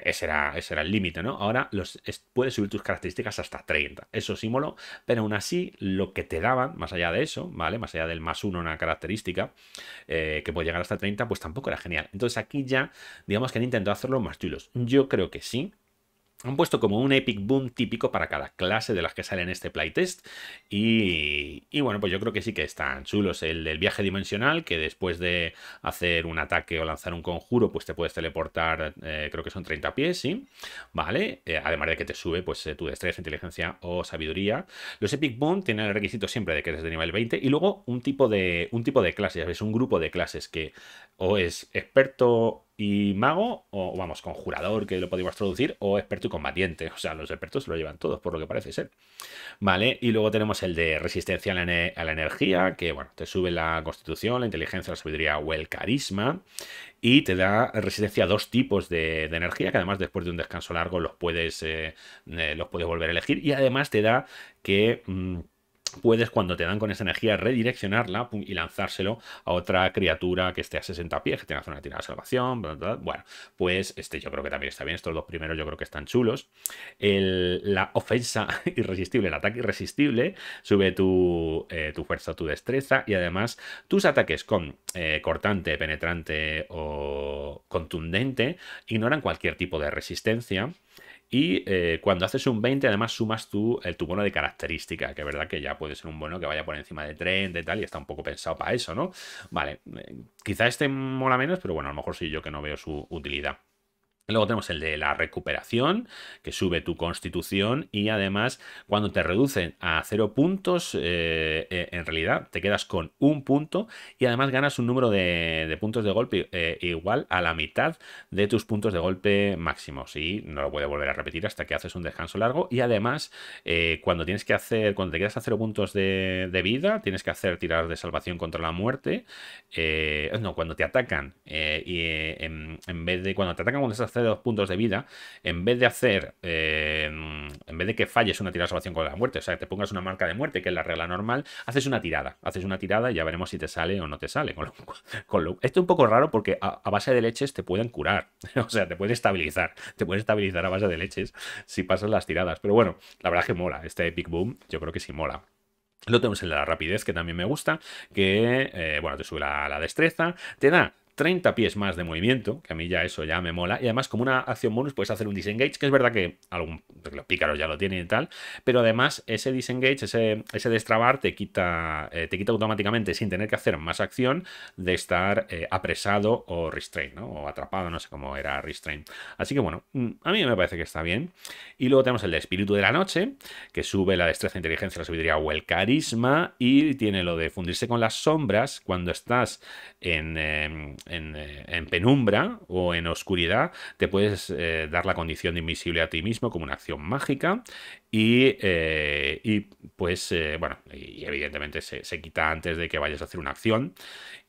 ese, era, ese era el límite, ¿no? Ahora los, puedes subir tus características hasta 30, eso sí molo pero aún así lo que te daban, más allá de eso, ¿vale? Más allá del más uno, una característica eh, que puede llegar hasta 30, pues tampoco era genial. Entonces aquí ya, digamos que han intentado hacerlo más chulos. Yo creo que sí, han puesto como un epic boom típico para cada clase de las que salen este playtest. Y, y, bueno, pues yo creo que sí que están chulos. El del viaje dimensional, que después de hacer un ataque o lanzar un conjuro, pues te puedes teleportar, eh, creo que son 30 pies, ¿sí? Vale, eh, además de que te sube pues eh, tu destreza, inteligencia o sabiduría. Los epic boom tienen el requisito siempre de que eres de nivel 20 y luego un tipo de, un tipo de clase, es un grupo de clases que o es experto y mago, o vamos, conjurador, que lo podemos traducir, o experto y combatiente. O sea, los expertos lo llevan todos, por lo que parece ser. Vale, y luego tenemos el de resistencia a la, energía, que bueno, te sube la constitución, la inteligencia, la sabiduría o el carisma. Y te da resistencia a dos tipos de, energía, que además después de un descanso largo los puedes, eh, eh, los puedes volver a elegir. Y además te da que... Mm, puedes cuando te dan con esa energía redireccionarla y lanzárselo a otra criatura que esté a 60 pies, que zona una tirada de salvación, bueno, pues este yo creo que también está bien, estos dos primeros yo creo que están chulos. la ofensa irresistible, el ataque irresistible, sube tu, eh, tu fuerza, tu destreza y además tus ataques con eh, cortante, penetrante o contundente ignoran cualquier tipo de resistencia. Y eh, cuando haces un 20, además sumas tú el, eh, tu bono de características, que es verdad que ya puede ser un bono que vaya por encima de 30 y tal, y está un poco pensado para eso, ¿no? Vale, eh, quizá este mola menos, pero bueno, a lo mejor soy yo que no veo su utilidad. Luego tenemos el de la recuperación, que sube tu constitución y además cuando te reducen a cero puntos, eh, eh, en realidad te quedas con un punto y además ganas un número de, puntos de golpe eh, igual a la mitad de tus puntos de golpe máximos. Y no lo puede volver a repetir hasta que haces un descanso largo. Y además, cuando tienes que hacer, cuando te quedas a cero puntos de, vida, tienes que hacer tirar de salvación contra la muerte. no, cuando te atacan y en, vez de cuando te atacan cuando estás de dos puntos de vida, en vez de hacer, eh, en vez de que falles una tirada de salvación con la muerte, o sea, que te pongas una marca de muerte, que es la regla normal, haces una tirada, haces una tirada y ya veremos si te sale o no te sale. Con con esto es un poco raro porque a, base de leches te pueden curar, o sea, te pueden estabilizar, te pueden estabilizar a base de leches si pasas las tiradas. Pero bueno, la verdad es que mola, este Epic Boom yo creo que sí mola. Lo tenemos en la rapidez, que también me gusta, que, eh, bueno, te sube la, la destreza, te da 30 pies más de movimiento, que a mí ya eso ya me mola. Y además, como una acción bonus, puedes hacer un disengage, que es verdad que algún, pues, los pícaros ya lo tienen y tal, pero además ese disengage, ese, ese destrabar, te quita, eh, te quita automáticamente, sin tener que hacer más acción, de estar eh, apresado o restrained, O atrapado, no sé cómo era restrained. Así que bueno, mm, a mí me parece que está bien. Y luego tenemos el de espíritu de la noche, que sube la destreza, inteligencia, la sabiduría o el carisma, y tiene lo de fundirse con las sombras cuando estás en... Em, eh, en, penumbra o en oscuridad, te puedes eh, dar la condición de invisible a ti mismo como una acción mágica eh, y, pues, eh, bueno, y evidentemente se, quita antes de que vayas a hacer una acción.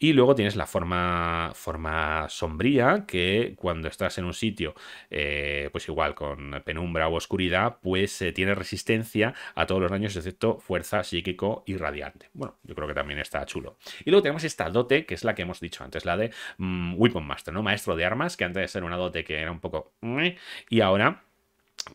Y luego tienes la forma, forma sombría, que cuando estás en un sitio, eh, pues igual con penumbra o oscuridad, pues tiene resistencia a todos los daños excepto fuerza, psíquico y radiante. Bueno, yo creo que también está chulo. Y luego tenemos esta dote, que es la que hemos dicho antes, la de mm, Weapon Master, ¿no? Maestro de armas, que antes era una dote que era un poco... Mm, y ahora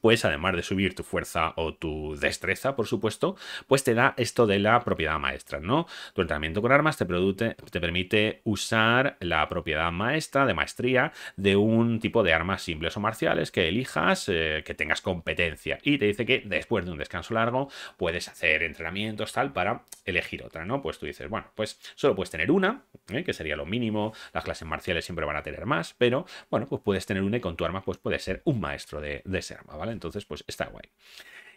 pues además de subir tu fuerza o tu destreza, por supuesto, pues te da esto de la propiedad maestra, ¿no? Tu entrenamiento con armas te, produce, te permite usar la propiedad maestra de maestría de un tipo de armas simples o marciales que elijas, eh, que tengas competencia. Y te dice que después de un descanso largo puedes hacer entrenamientos, tal, para elegir otra, ¿no? Pues tú dices, bueno, pues solo puedes tener una, ¿eh? que sería lo mínimo, las clases marciales siempre van a tener más, pero bueno, pues puedes tener una y con tu arma pues puedes ser un maestro de, de ese arma, ¿vale? Entonces, pues está guay.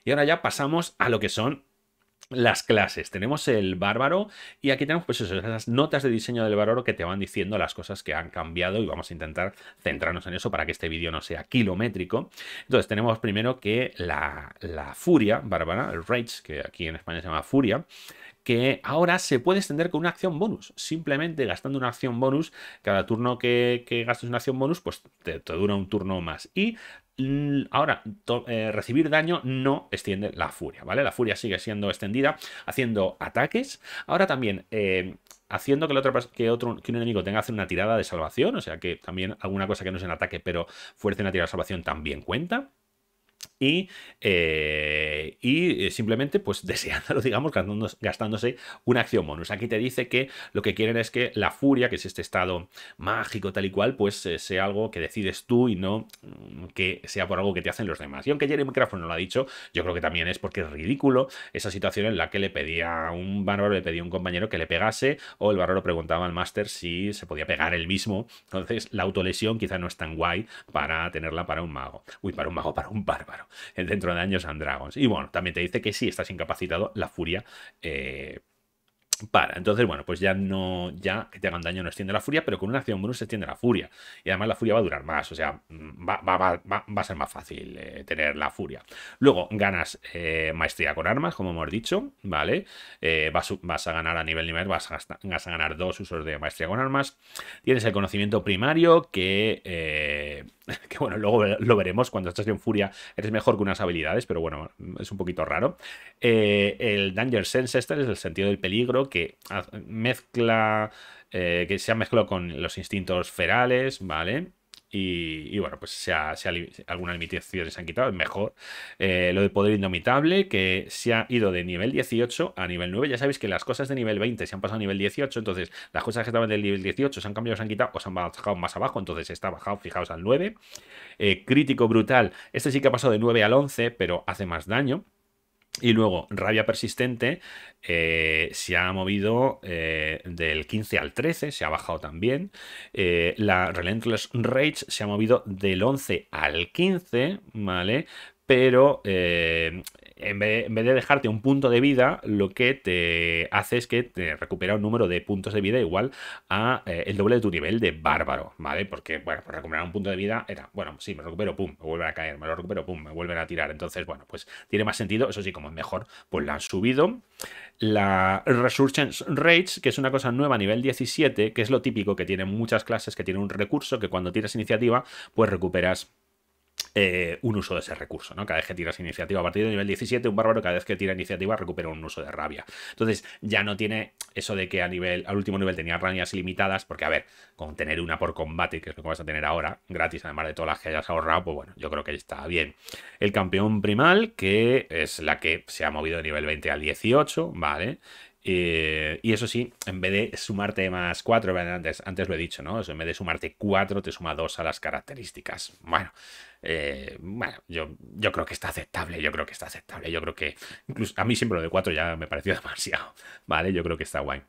Y ahora ya pasamos a lo que son las clases. Tenemos el bárbaro y aquí tenemos pues esas notas de diseño del bárbaro que te van diciendo las cosas que han cambiado y vamos a intentar centrarnos en eso para que este vídeo no sea kilométrico. Entonces tenemos primero que la, furia bárbara, el rage, que aquí en España se llama furia, que ahora se puede extender con una acción bonus. Simplemente gastando una acción bonus, cada turno que, que gastes una acción bonus, pues te, dura un turno más. Y Ahora, eh, recibir daño no extiende la furia, ¿vale? La furia sigue siendo extendida haciendo ataques. Ahora también eh, haciendo que, otro, que, otro, un enemigo tenga que hacer una tirada de salvación, o sea que también alguna cosa que no sea en ataque, pero fuerce una tirada de salvación también cuenta y, eh, eh, simplemente pues deseándolo, digamos, gastándose una acción bonus. Aquí te dice que lo que quieren es que la furia, que es este estado mágico tal y cual, pues eh, sea algo que decides tú y no mm, que sea por algo que te hacen los demás. Y aunque Jeremy Microphone no lo ha dicho, yo creo que también es porque es ridículo esa situación en la que le pedía un bárbaro, le pedía a un compañero que le pegase o el bárbaro preguntaba al máster si se podía pegar él mismo. Entonces la autolesión quizá no es tan guay para tenerla para un mago. Uy, para un mago, para un bárbaro el dentro de años and Dragons. Y bueno, también te dice que si estás incapacitado, la furia eh, para. Entonces, bueno, pues ya no, ya que te hagan daño no extiende la furia, pero con una acción bonus se extiende la furia. Y además la furia va a durar más, o sea, mm, va, a ser más fácil eh, tener la furia. Luego ganas eh, maestría con armas, como hemos dicho, ¿vale? vas, a ganar a nivel nivel, vas vas a, ganar dos usos de maestría con armas. Tienes el conocimiento primario que que bueno, luego lo veremos, cuando estás en furia eres mejor que unas habilidades, pero bueno, es un poquito raro. Eh, el Danger Sense este es el sentido del peligro que mezcla, eh, que se ha mezclado con los instintos ferales, ¿vale? Y, bueno, pues se ha, se se han quitado, es mejor. Eh, lo de poder indomitable, que se ha ido de nivel 18 a nivel 9. Ya sabéis que las cosas de nivel 20 se han pasado a nivel 18, entonces las cosas que estaban del nivel 18 se han cambiado, se han quitado o se han bajado más abajo, entonces está bajado, fijaos, al 9. Eh, crítico brutal, este sí que ha pasado de 9 al 11, pero hace más daño. Y luego, rabia persistente eh, se ha movido eh, del 15 al 13, se ha bajado también. Eh, la Relentless Rage se ha movido del 11 al 15, ¿vale? pero en vez, de dejarte un punto de vida, lo que te hace es que te recupera un número de puntos de vida igual a eh, el doble de tu nivel de bárbaro, ¿vale? Porque, bueno, por pues recuperar un punto de vida era, bueno, sí, me recupero, pum, me vuelven a caer, me lo recupero, pum, me vuelven a tirar. Entonces, bueno, pues tiene más sentido, eso sí, como es mejor, pues la han subido. La Resurgence Rage, que es una cosa nueva a nivel 17, que es lo típico que tienen muchas clases, que tiene un recurso que cuando tiras iniciativa, pues recuperas eh, un uso de ese recurso, ¿no? Cada vez que tiras iniciativa a partir del nivel 17, un bárbaro cada vez que tira iniciativa recupera un uso de rabia. Entonces, ya no tiene eso de que a nivel, al último nivel tenía rañas ilimitadas, porque a ver, con tener una por combate, que es lo que vas a tener ahora, gratis, además de todas las que hayas ahorrado, pues bueno, yo creo que está bien. El campeón primal, que es la que se ha movido de nivel 20 al 18, ¿vale? Eh, y eso sí, en vez de sumarte más 4, antes, antes lo he dicho, ¿no? Eso en vez de sumarte 4, te suma 2 a las características. Bueno, eh, bueno, yo, yo creo que está aceptable, yo creo que está aceptable, yo creo que incluso a mí siempre lo de 4 ya me pareció demasiado, ¿vale? Yo creo que está guay.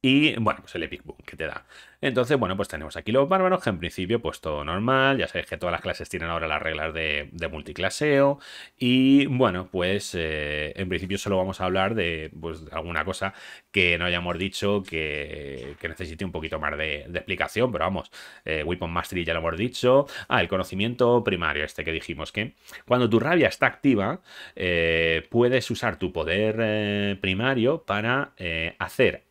Y bueno, pues el Epic Boom que te da. Entonces, bueno, pues tenemos aquí los bárbaros, que en principio, pues todo normal. Ya sabéis que todas las clases tienen ahora las reglas de, multiclaseo. Y bueno, pues eh, en principio solo vamos a hablar pues, de alguna cosa que no hayamos dicho que, necesite un poquito más de, explicación. Pero vamos, eh, Weapon Mastery ya lo hemos dicho. Ah, el conocimiento primario, este que dijimos que cuando tu rabia está activa, eh, puedes usar tu poder primario para hacer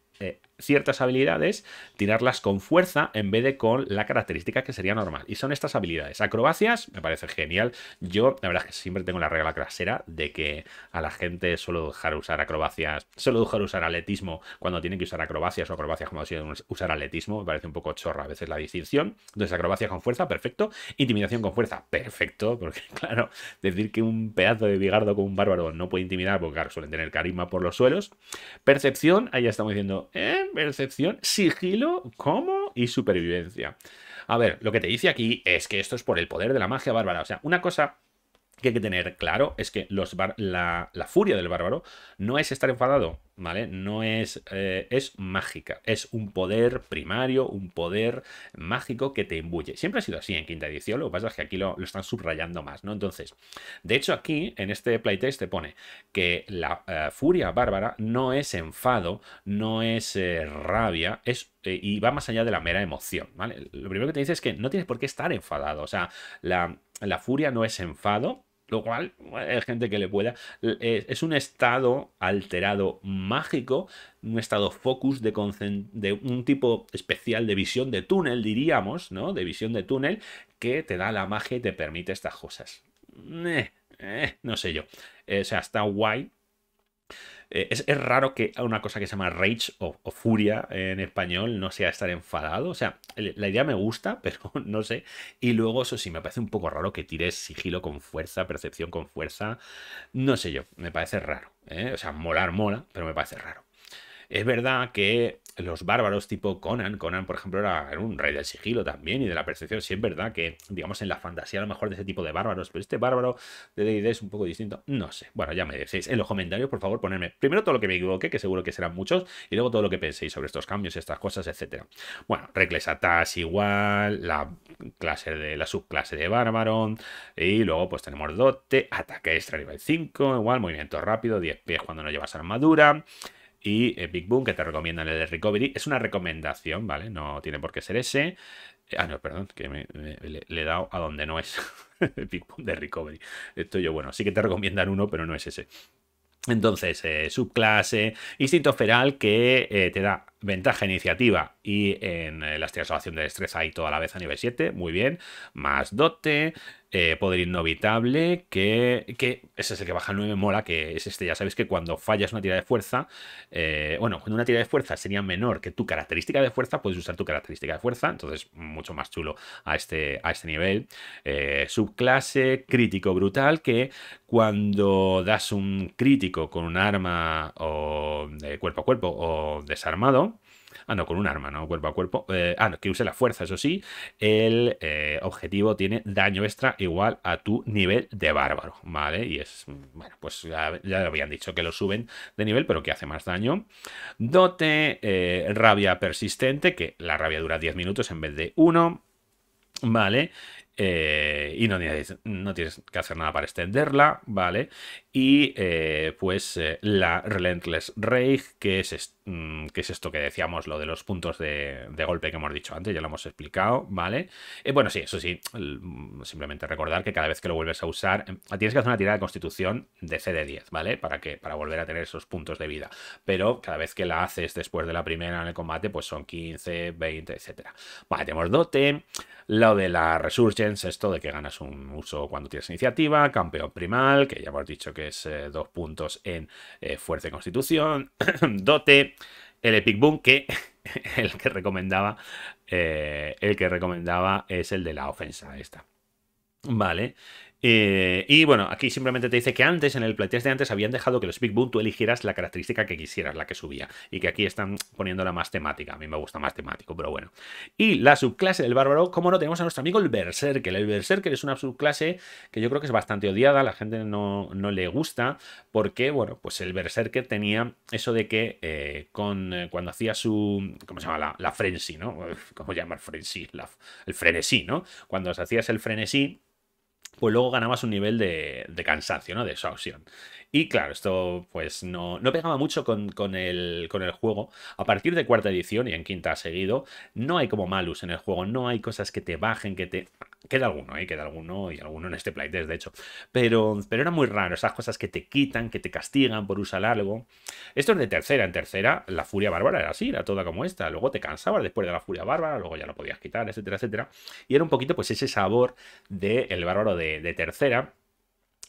ciertas habilidades tirarlas con fuerza en vez de con la característica que sería normal. Y son estas habilidades. Acrobacias, me parece genial. Yo, la verdad es que siempre tengo la regla trasera de que a la gente suelo dejar usar acrobacias, suelo dejar usar atletismo cuando tienen que usar acrobacias o acrobacias como si usar atletismo. Me parece un poco chorra a veces la distinción. Entonces, acrobacias con fuerza, perfecto. Intimidación con fuerza, perfecto. Porque, claro, decir que un pedazo de bigardo con un bárbaro no puede intimidar, porque, claro, suelen tener carisma por los suelos. Percepción, ahí ya estamos diciendo, ¿eh? Percepción, sigilo como y supervivencia. A ver, lo que te dice aquí es que esto es por el poder de la magia bárbara. O sea, una cosa que hay que tener claro es que los la, furia del bárbaro no es estar enfadado ¿vale? No es, eh, es mágica, es un poder primario, un poder mágico que te imbuye. Siempre ha sido así en quinta edición, lo que pasa es que aquí lo, están subrayando más, ¿no? Entonces, de hecho aquí, en este playtest te pone que la eh, furia bárbara no es enfado, no es eh, rabia, es y va más allá de la mera emoción, ¿vale? Lo primero que te dice es que no tienes por qué estar enfadado, o sea, la, la furia no es enfado, lo cual hay gente que le pueda. Eh, es un estado alterado mágico, un estado focus de, de, un tipo especial de visión de túnel, diríamos, ¿no? De visión de túnel que te da la magia y te permite estas cosas. Eh, eh, no sé yo. o sea, está guay eh, es, raro que una cosa que se llama rage o, furia en español no sea estar enfadado. O sea, la idea me gusta, pero no sé. Y luego, eso sí, me parece un poco raro que tires sigilo con fuerza, percepción con fuerza. No sé yo, me parece raro. ¿eh? O sea, molar mola, pero me parece raro. Es verdad que los bárbaros tipo Conan, Conan por ejemplo era, un rey del sigilo también y de la percepción, sí es verdad que digamos en la fantasía a lo mejor de ese tipo de bárbaros, pero este bárbaro de D&D es un poco distinto, no sé, bueno ya me decís en los comentarios por favor ponerme primero todo lo que me equivoqué, que seguro que serán muchos, y luego todo lo que penséis sobre estos cambios, estas cosas, etcétera. Bueno, Reckless Atas igual, la clase de la subclase de bárbaro y luego pues tenemos dote, ataque extra nivel 5, igual movimiento rápido, 10 pies cuando no llevas armadura, y eh, Big Boom, que te recomiendan el de Recovery. Es una recomendación, ¿vale? No tiene por qué ser ese. Eh, ah, no, perdón, que me, le, he dado a donde no es. Big Boom de Recovery. Estoy yo, bueno, sí que te recomiendan uno, pero no es ese. Entonces, eh, subclase, instinto feral que te da Ventaja iniciativa y en eh, las tiras de salvación de destreza y toda la vez a nivel 7, muy bien. Más dote, eh, poder innovitable, que, que ese es el que baja 9, mola, que es este. Ya sabéis que cuando fallas una tira de fuerza, eh, bueno, cuando una tira de fuerza sería menor que tu característica de fuerza, puedes usar tu característica de fuerza, entonces mucho más chulo a este, a este nivel. subclase, crítico brutal, que cuando das un crítico con un arma o de cuerpo a cuerpo o desarmado, Ah, no, con un arma, ¿no? Cuerpo a cuerpo. Eh, ah, no, que use la fuerza, eso sí. El eh, objetivo tiene daño extra igual a tu nivel de bárbaro, ¿vale? Y es, bueno, pues ya, habían dicho que lo suben de nivel, pero que hace más daño. Dote, eh, rabia persistente, que la rabia dura 10 minutos en vez de 1. ¿Vale? y no tienes, no tienes, que hacer nada para extenderla, ¿vale? Y pues la Relentless Rage, que es esto. Mm, qué es esto que decíamos, lo de los puntos de, golpe que hemos dicho antes, ya lo hemos explicado, ¿vale? Eh, bueno, sí, eso sí, mm, simplemente recordar que cada vez que lo vuelves a usar, em, tienes que hacer una tirada de constitución de cd 10, ¿vale? Para que para volver a tener esos puntos de vida. Pero cada vez que la haces después de la primera en el combate, pues son 15, 20, etcétera. Vale, tenemos dote, lo de la resurgence, esto de que ganas un uso cuando tienes iniciativa, campeón primal, que ya hemos dicho que es eh, dos puntos en eh, fuerza y constitución, dote el Epic Boom que el que recomendaba, eh, el que recomendaba es el de la ofensa esta. Vale. Eh, y bueno, aquí simplemente te dice que antes, en el playtest de antes, habían dejado que los Big Boom tú eligieras la característica que quisieras, la que subía. Y que aquí están poniéndola más temática. A mí me gusta más temático, pero bueno. Y la subclase del bárbaro, como no, tenemos a nuestro amigo el Berserker. El Berserker es una subclase que yo creo que es bastante odiada, la gente no, le gusta, porque, bueno, pues el Berserker tenía eso de que eh, con, eh, cuando hacía su. ¿Cómo se llama? La, la frenzy, ¿no? ¿Cómo llamar frenzy? el frenesí, ¿no? Cuando hacías el frenesí pues luego ganabas un nivel de, de cansancio, ¿no? De opción. Y claro, esto pues no, no pegaba mucho con, el, con el juego. A partir de cuarta edición y en quinta seguido, no hay como malus en el juego, no hay cosas que te bajen, que te Queda alguno, ¿eh? queda alguno y alguno en este playtest, de hecho. Pero, pero era muy raro, esas cosas que te quitan, que te castigan por usar algo. Esto es de tercera. En tercera, la furia bárbara era así, era toda como esta. Luego te cansabas después de la furia bárbara, luego ya lo podías quitar, etcétera, etcétera. Y era un poquito, pues, ese sabor del el bárbaro de, de tercera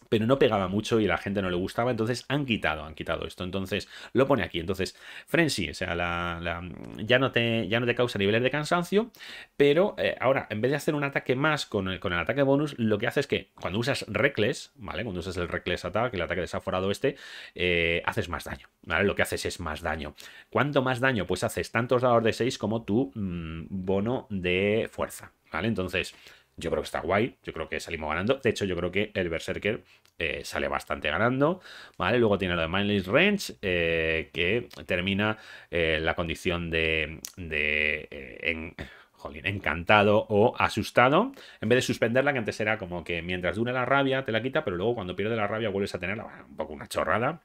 pero no pegaba mucho y la gente no le gustaba, entonces han quitado, han quitado esto. Entonces lo pone aquí. Entonces, Frenzy, o sea, la, ya, no te, ya no te causa niveles de cansancio, pero eh, ahora, en vez de hacer un ataque más con el, ataque bonus, lo que hace es que cuando usas Reckless, ¿vale? Cuando usas el Reckless Attack, el ataque desaforado este, eh, haces más daño, ¿vale? Lo que haces es más daño. ¿Cuánto más daño? Pues haces tantos dados de 6 como tu mm, bono de fuerza, ¿vale? Entonces, yo creo que está guay, yo creo que salimos ganando. De hecho, yo creo que el Berserker eh, sale bastante ganando, ¿vale? Luego tiene lo de Mindless Range, eh, que termina eh, la condición de... de jolín, encantado o asustado, en vez de suspenderla, que antes era como que mientras dure la rabia te la quita, pero luego cuando pierde la rabia vuelves a tenerla, un poco una chorrada.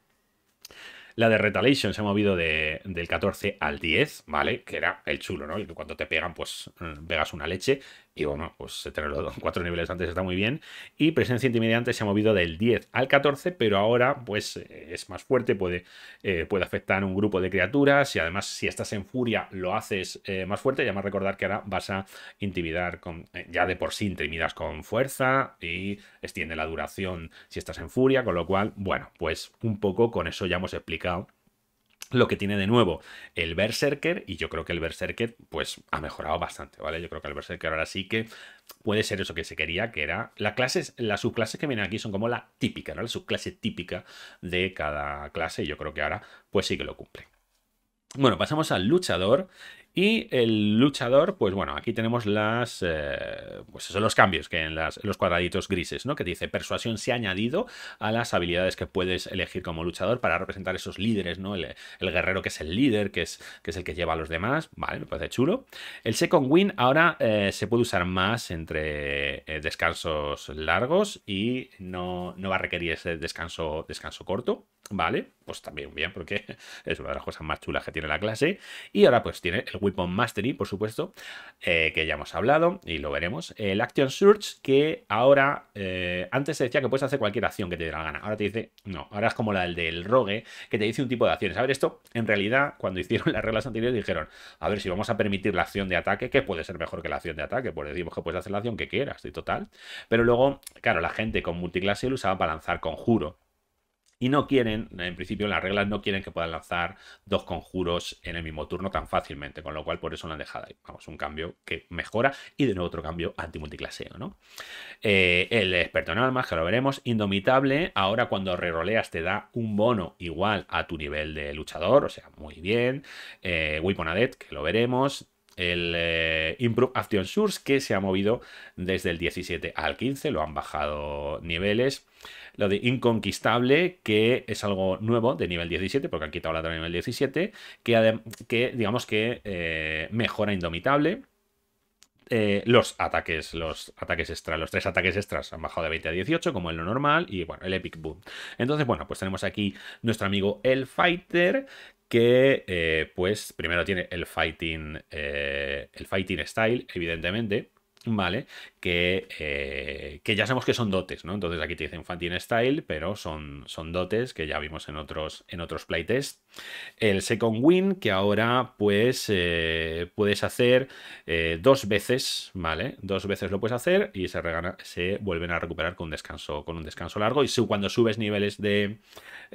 La de Retaliation se ha movido del 14 al 10, ¿vale? Que era el chulo, ¿no? cuando te pegan, pues mm, pegas una leche. Y bueno, pues tenerlo cuatro niveles antes está muy bien. Y presencia intimidante se ha movido del 10 al 14, pero ahora pues eh, es más fuerte, puede, eh, puede afectar a un grupo de criaturas y además si estás en furia lo haces eh, más fuerte. ya más recordar que ahora vas a intimidar con, ya de por sí intimidas con fuerza y extiende la duración si estás en furia, con lo cual, bueno, pues un poco con eso ya hemos explicado lo que tiene de nuevo el Berserker, y yo creo que el Berserker pues ha mejorado bastante, ¿vale? Yo creo que el Berserker ahora sí que puede ser eso que se quería, que era las clases, las subclases que vienen aquí son como la típica, ¿no? La subclase típica de cada clase, y yo creo que ahora pues sí que lo cumple. Bueno, pasamos al luchador y el luchador, pues bueno, aquí tenemos las, eh, pues son los cambios que en, los cuadraditos grises, ¿no? Que dice persuasión se ha añadido a las habilidades que puedes elegir como luchador para representar esos líderes, ¿no? El, guerrero que es el líder, que es, el que lleva a los demás, vale, me parece chulo. El second win ahora eh, se puede usar más entre eh, descansos largos y no, va a requerir ese descanso, descanso corto. ¿vale? Pues también bien, porque es una de las cosas más chulas que tiene la clase. Y ahora pues tiene el Weapon Mastery, por supuesto, eh, que ya hemos hablado y lo veremos. El Action Search, que ahora, eh, antes se decía que puedes hacer cualquier acción que te dé la gana. Ahora te dice, no, ahora es como la del, del Rogue, que te dice un tipo de acciones. A ver, esto en realidad, cuando hicieron las reglas anteriores, dijeron, a ver, si vamos a permitir la acción de ataque, que puede ser mejor que la acción de ataque, pues decimos que puedes hacer la acción que quieras, y total. Pero luego, claro, la gente con multiclase lo usaba para lanzar conjuro y no quieren, en principio las reglas no quieren que puedan lanzar dos conjuros en el mismo turno tan fácilmente, con lo cual por eso lo han dejado ahí. Vamos, un cambio que mejora y de nuevo otro cambio antimulticlaseo, ¿no? Eh, el experto en armas, que lo veremos, indomitable, ahora cuando reroleas te da un bono igual a tu nivel de luchador, o sea, muy bien. Eh, que lo veremos, el eh, Improve Action Source que se ha movido desde el 17 al 15, lo han bajado niveles. Lo de Inconquistable, que es algo nuevo de nivel 17, porque han quitado la de nivel 17, que, que digamos que eh, mejora Indomitable. Eh, los ataques, los ataques extra los tres ataques extras han bajado de 20 a 18, como en lo normal, y bueno, el Epic Boom. Entonces, bueno, pues tenemos aquí nuestro amigo el Fighter, que eh, pues primero tiene el fighting, eh, el fighting style, evidentemente, ¿vale? Eh, que, ya sabemos que son dotes, ¿no? Entonces aquí te dicen Fighting Style, pero son, son dotes que ya vimos en otros, en otros playtests. El Second Win, que ahora pues puedes hacer dos veces, ¿vale? Dos veces lo puedes hacer y se, se vuelven a recuperar con descanso, con un descanso largo. Y cuando subes niveles de,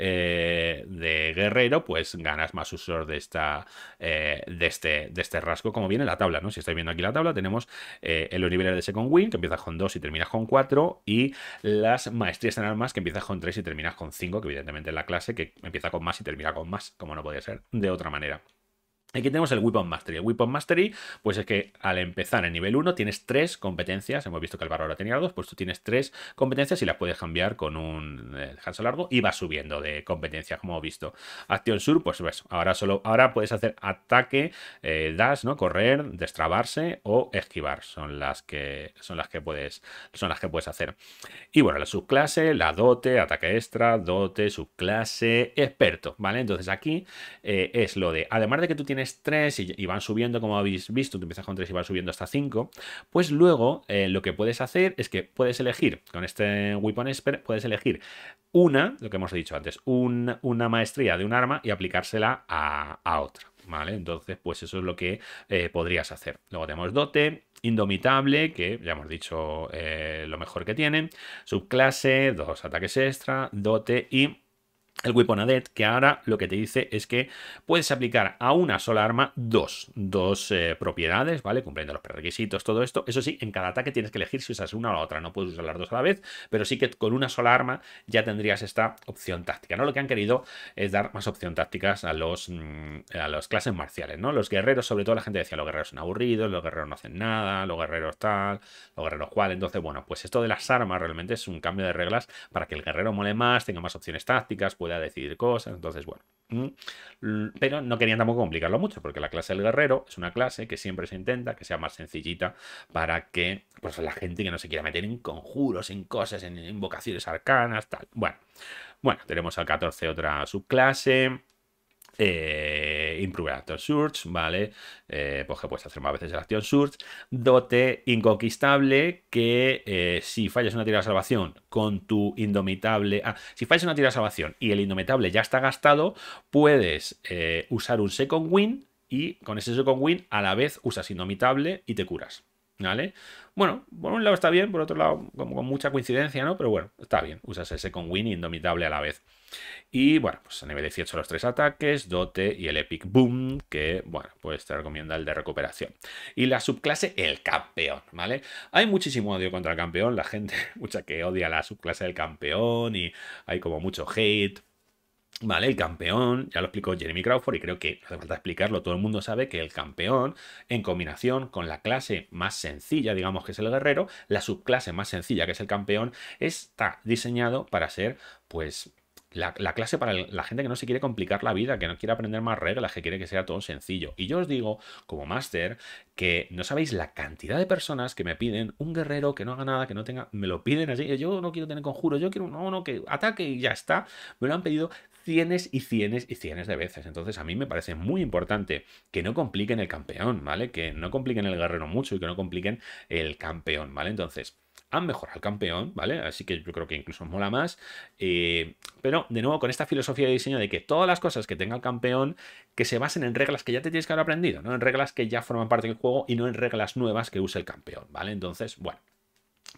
eh, de guerrero, pues ganas más usos de, esta, eh, de, este, de este rasgo, como viene la tabla, ¿no? Si estáis viendo aquí la tabla, tenemos eh, los niveles de Second Win, que empiezas con 2 y terminas con 4, y las maestrías en armas, que empiezas con 3 y terminas con 5, que evidentemente es la clase que empieza con más y termina con más, como no podía ser de otra manera. Aquí tenemos el Weapon Mastery. El Weapon Mastery, pues es que al empezar en nivel 1 tienes tres competencias. Hemos visto que el ahora tenía dos, pues tú tienes tres competencias y las puedes cambiar con un eh, descanso largo y vas subiendo de competencias, como hemos visto. Acción Sur, pues ves, ahora solo ahora puedes hacer ataque, eh, dash, ¿no? Correr, destrabarse o esquivar. Son las que son las que puedes. Son las que puedes hacer. Y bueno, la subclase, la dote, ataque extra, dote, subclase, experto. ¿Vale? Entonces aquí eh, es lo de. Además de que tú tienes tres 3 y, van subiendo, como habéis visto, tú empiezas con 3 y van subiendo hasta 5, pues luego eh, lo que puedes hacer es que puedes elegir, con este Weapon esper puedes elegir una, lo que hemos dicho antes, una maestría de un arma y aplicársela a, otra. ¿Vale? Entonces, pues eso es lo que eh, podrías hacer. Luego tenemos dote, indomitable, que ya hemos dicho eh, lo mejor que tiene subclase, dos ataques extra, dote y el Nadet, que ahora lo que te dice es que puedes aplicar a una sola arma dos, dos eh, propiedades, ¿vale? Cumpliendo los prerequisitos, todo esto. Eso sí, en cada ataque tienes que elegir si usas una o la otra, no puedes usar las dos a la vez, pero sí que con una sola arma ya tendrías esta opción táctica, ¿no? Lo que han querido es dar más opción tácticas a los, mm, a los clases marciales, ¿no? Los guerreros, sobre todo la gente decía, los guerreros son aburridos, los guerreros no hacen nada, los guerreros tal, los guerreros cual, entonces, bueno, pues esto de las armas realmente es un cambio de reglas para que el guerrero mole más, tenga más opciones tácticas, pues a decidir cosas. Entonces, bueno. Mm, pero no querían tampoco complicarlo mucho, porque la clase del guerrero es una clase que siempre se intenta que sea más sencillita para que pues, la gente que no se quiera meter en conjuros, en cosas, en invocaciones arcanas, tal. Bueno, bueno tenemos al 14 otra subclase eh, Improve Action Search, ¿vale? Eh, pues que puedes hacer más veces el Action Search. Dote Inconquistable, que eh, si fallas una tirada de salvación con tu indomitable... Ah, si fallas una tirada de salvación y el indomitable ya está gastado, puedes eh, usar un Second Win y con ese Second Win a la vez usas indomitable y te curas. ¿Vale? Bueno, por un lado está bien, por otro lado, como con mucha coincidencia, ¿no? Pero bueno, está bien. Usas ese second Win indomitable a la vez. Y bueno, pues a nivel 18 los tres ataques, dote y el epic boom, que bueno, pues te recomienda el de recuperación. Y la subclase, el campeón, ¿vale? Hay muchísimo odio contra el campeón, la gente, mucha que odia la subclase del campeón y hay como mucho hate Vale, el campeón, ya lo explicó Jeremy Crawford y creo que no hace falta explicarlo, todo el mundo sabe que el campeón, en combinación con la clase más sencilla, digamos que es el guerrero, la subclase más sencilla que es el campeón, está diseñado para ser pues la, clase para la gente que no se quiere complicar la vida, que no quiere aprender más reglas, que quiere que sea todo sencillo. Y yo os digo, como máster, que no sabéis la cantidad de personas que me piden un guerrero que no haga nada, que no tenga, me lo piden así, yo no quiero tener conjuro, yo quiero no, no, que ataque y ya está. Me lo han pedido cienes y cienes y cienes de veces. Entonces a mí me parece muy importante que no compliquen el campeón, ¿vale? Que no compliquen el guerrero mucho y que no compliquen el campeón, ¿vale? Entonces han mejorado al campeón, ¿vale? Así que yo creo que incluso mola más. Eh, pero, de nuevo, con esta filosofía de diseño de que todas las cosas que tenga el campeón, que se basen en reglas que ya te tienes que haber aprendido, no en reglas que ya forman parte del juego y no en reglas nuevas que use el campeón, ¿vale? Entonces, bueno,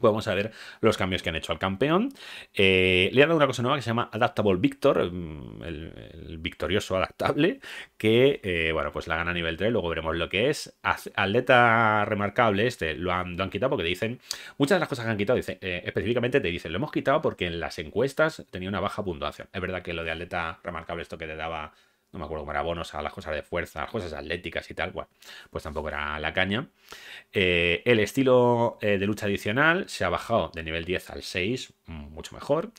Vamos a ver los cambios que han hecho al campeón. Eh, le han dado una cosa nueva que se llama Adaptable Victor, mm, el, victorioso adaptable, que, eh, bueno, pues la gana nivel 3, luego veremos lo que es. Atleta remarcable, este lo han, quitado porque te dicen, muchas de las cosas que han quitado, eh, específicamente te dicen, lo hemos quitado porque en las encuestas tenía una baja puntuación. Es verdad que lo de atleta remarcable, esto que te daba no me acuerdo cómo era bonos a las cosas de fuerza, las cosas atléticas y tal, bueno, pues tampoco era la caña. Eh, el estilo eh, de lucha adicional se ha bajado de nivel 10 al 6, mm, mucho mejor.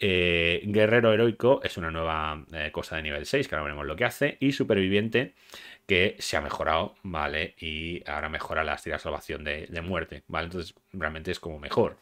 Eh, Guerrero heroico es una nueva cosa de nivel 6, que ahora veremos lo que hace. Y superviviente, que se ha mejorado, ¿vale? Y ahora mejora las tiras de salvación de muerte, ¿vale? Entonces realmente es como mejor,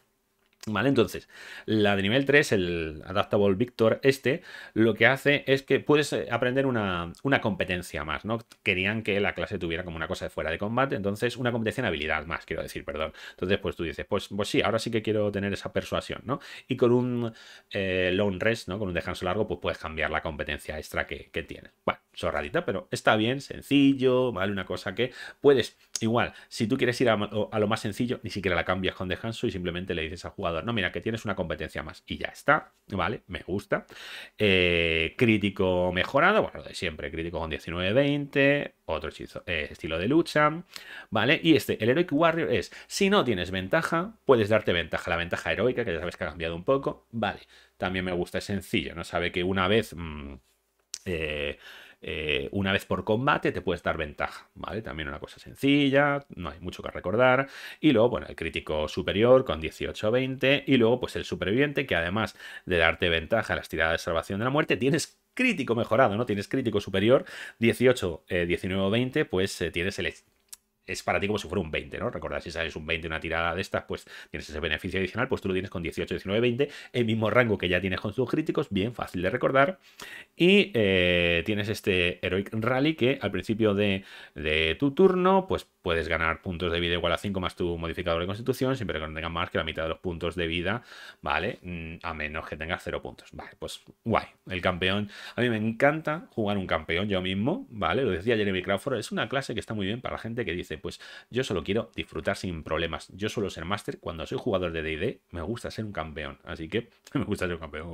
¿Vale? Entonces, la de nivel 3, el Adaptable Victor, este, lo que hace es que puedes eh, aprender una, una, competencia más, ¿no? Querían que la clase tuviera como una cosa de fuera de combate, entonces una competencia en habilidad más, quiero decir, perdón. Entonces, pues tú dices, pues, pues sí, ahora sí que quiero tener esa persuasión, ¿no? Y con un eh, long rest, ¿no? Con un descanso largo, pues puedes cambiar la competencia extra que, que tienes. Bueno. Sorradita, pero está bien, sencillo, ¿vale? Una cosa que puedes, igual, si tú quieres ir a, lo más sencillo, ni siquiera la cambias con Dejanso y simplemente le dices al jugador, no, mira, que tienes una competencia más y ya está, ¿vale? Me gusta. Eh, crítico mejorado, bueno, de siempre, crítico con 19-20, otro hechizo, eh, estilo de lucha, ¿vale? Y este, el Heroic Warrior es, si no tienes ventaja, puedes darte ventaja, la ventaja heroica, que ya sabes que ha cambiado un poco, vale. También me gusta, es sencillo, ¿no? Sabe que una vez... Mm, eh, eh, una vez por combate te puedes dar ventaja, ¿vale? También una cosa sencilla, no hay mucho que recordar. Y luego, bueno, el crítico superior con 18 20 y luego pues el superviviente que además de darte ventaja a las tiradas de salvación de la muerte, tienes crítico mejorado, ¿no? Tienes crítico superior, 18, 19 20, pues eh, tienes el es para ti como si fuera un 20, ¿no? Recordad, si sales un 20 una tirada de estas, pues tienes ese beneficio adicional, pues tú lo tienes con 18, 19, 20, el mismo rango que ya tienes con sus críticos, bien fácil de recordar. Y eh, tienes este Heroic Rally que al principio de, de, tu turno, pues puedes ganar puntos de vida igual a 5 más tu modificador de constitución, siempre que no tengas más que la mitad de los puntos de vida, ¿vale? Mm, a menos que tengas 0 puntos. Vale, pues guay. El campeón, a mí me encanta jugar un campeón yo mismo, ¿vale? Lo decía Jeremy Crawford, es una clase que está muy bien para la gente que dice, pues yo solo quiero disfrutar sin problemas. Yo suelo ser máster. Cuando soy jugador de DD, me gusta ser un campeón. Así que me gusta ser un campeón.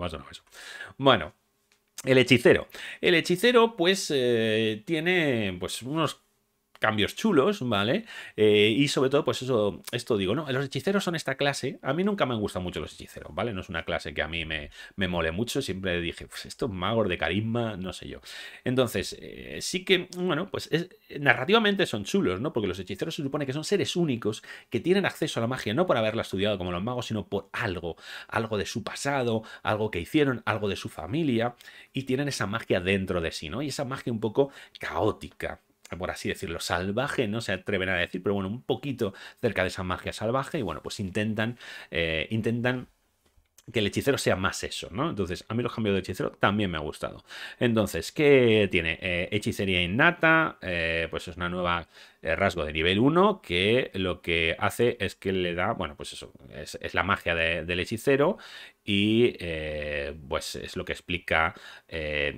Bueno, el hechicero. El hechicero, pues, eh, tiene pues, unos cambios chulos, ¿vale? Eh, y sobre todo, pues eso, esto digo, ¿no? Los hechiceros son esta clase. A mí nunca me han gustado mucho los hechiceros, ¿vale? No es una clase que a mí me, me mole mucho. Siempre dije, pues estos magos de carisma, no sé yo. Entonces, eh, sí que, bueno, pues narrativamente son chulos, ¿no? Porque los hechiceros se supone que son seres únicos que tienen acceso a la magia, no por haberla estudiado como los magos, sino por algo, algo de su pasado, algo que hicieron, algo de su familia, y tienen esa magia dentro de sí, ¿no? Y esa magia un poco caótica por así decirlo, salvaje, no se atreven a decir, pero bueno, un poquito cerca de esa magia salvaje y bueno, pues intentan, eh, intentan que el hechicero sea más eso, ¿no? Entonces, a mí los cambios de hechicero también me ha gustado. Entonces, ¿qué tiene? Eh, hechicería innata, eh, pues es una nueva eh, rasgo de nivel 1 que lo que hace es que le da, bueno, pues eso, es, la magia del hechicero y pues es lo que explica, e,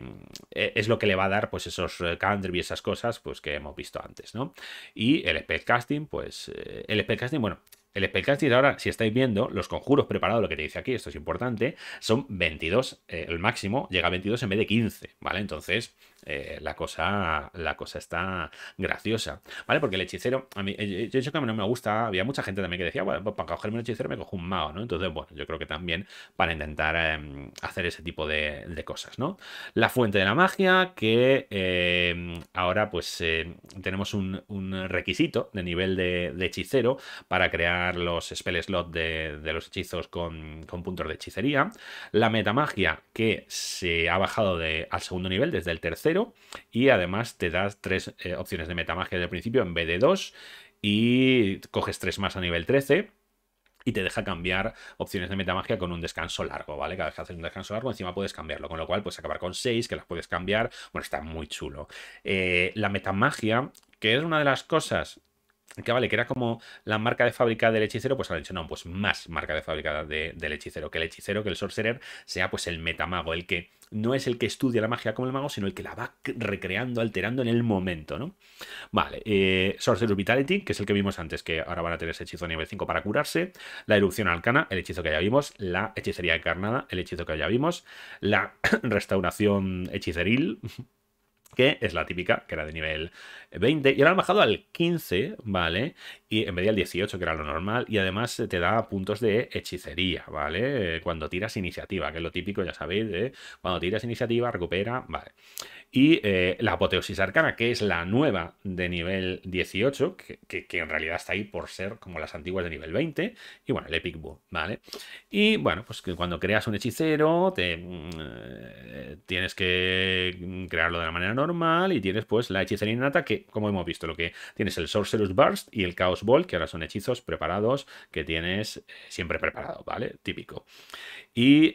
es lo que le va a dar pues esos country y esas cosas pues que hemos visto antes, ¿no? Y el spellcasting, pues el spellcasting, bueno, el Spellcasting ahora, si estáis viendo, los conjuros preparados, lo que te dice aquí, esto es importante, son 22, eh, el máximo llega a 22 en vez de 15, ¿vale? Entonces, eh, la, cosa, la cosa está graciosa, ¿vale? Porque el hechicero, a mí, eh, yo, dicho que no me gusta, había mucha gente también que decía, bueno, pues, para cogerme un hechicero me cojo un mago, ¿no? Entonces, bueno, yo creo que también para intentar em, hacer ese tipo de, cosas, ¿no? La fuente de la magia, que em, ahora pues eh, tenemos un, requisito de nivel de, hechicero para crear los spell slot de, los hechizos con, con puntos de hechicería. La metamagia, que se ha bajado al segundo nivel desde el tercero y además te das tres eh, opciones de metamagia desde el principio en vez de 2 y coges tres más a nivel 13 y te deja cambiar opciones de metamagia con un descanso largo, ¿vale? Cada vez que haces un descanso largo, encima puedes cambiarlo, con lo cual puedes acabar con seis que las puedes cambiar. Bueno, está muy chulo. Eh, la metamagia, que es una de las cosas que vale, que era como la marca de fábrica del hechicero, pues han dicho, no, pues más marca de fábrica del hechicero que el hechicero, que el sorcerer, sea pues el metamago, el que no es el que estudia la magia como el mago, sino el que la va recreando, alterando en el momento, ¿no? Vale, eh, Sorcerer's Vitality, que es el que vimos antes, que ahora van a tener ese hechizo nivel 5 para curarse, la erupción alcana, el hechizo que ya vimos, la hechicería encarnada, el hechizo que ya vimos, la restauración hechiceril, que es la típica, que era de nivel 20, y ahora han bajado al 15, ¿vale? Y en vez al 18, que era lo normal, y además te da puntos de hechicería, ¿vale? Cuando tiras iniciativa, que es lo típico, ya sabéis, cuando tiras iniciativa, recupera, ¿vale? y eh, la apoteosis arcana, que es la nueva de nivel 18, que, en realidad está ahí por ser como las antiguas de nivel 20, y bueno, el Epic Boom, ¿vale? Y bueno, pues que cuando creas un hechicero, te, mm, eh, tienes que crearlo de la manera normal y tienes pues la hechicera innata, que como hemos visto, lo que tienes el Sorcerer's Burst y el Chaos Ball, que ahora son hechizos preparados que tienes eh, siempre preparado, ¿vale? Típico. Y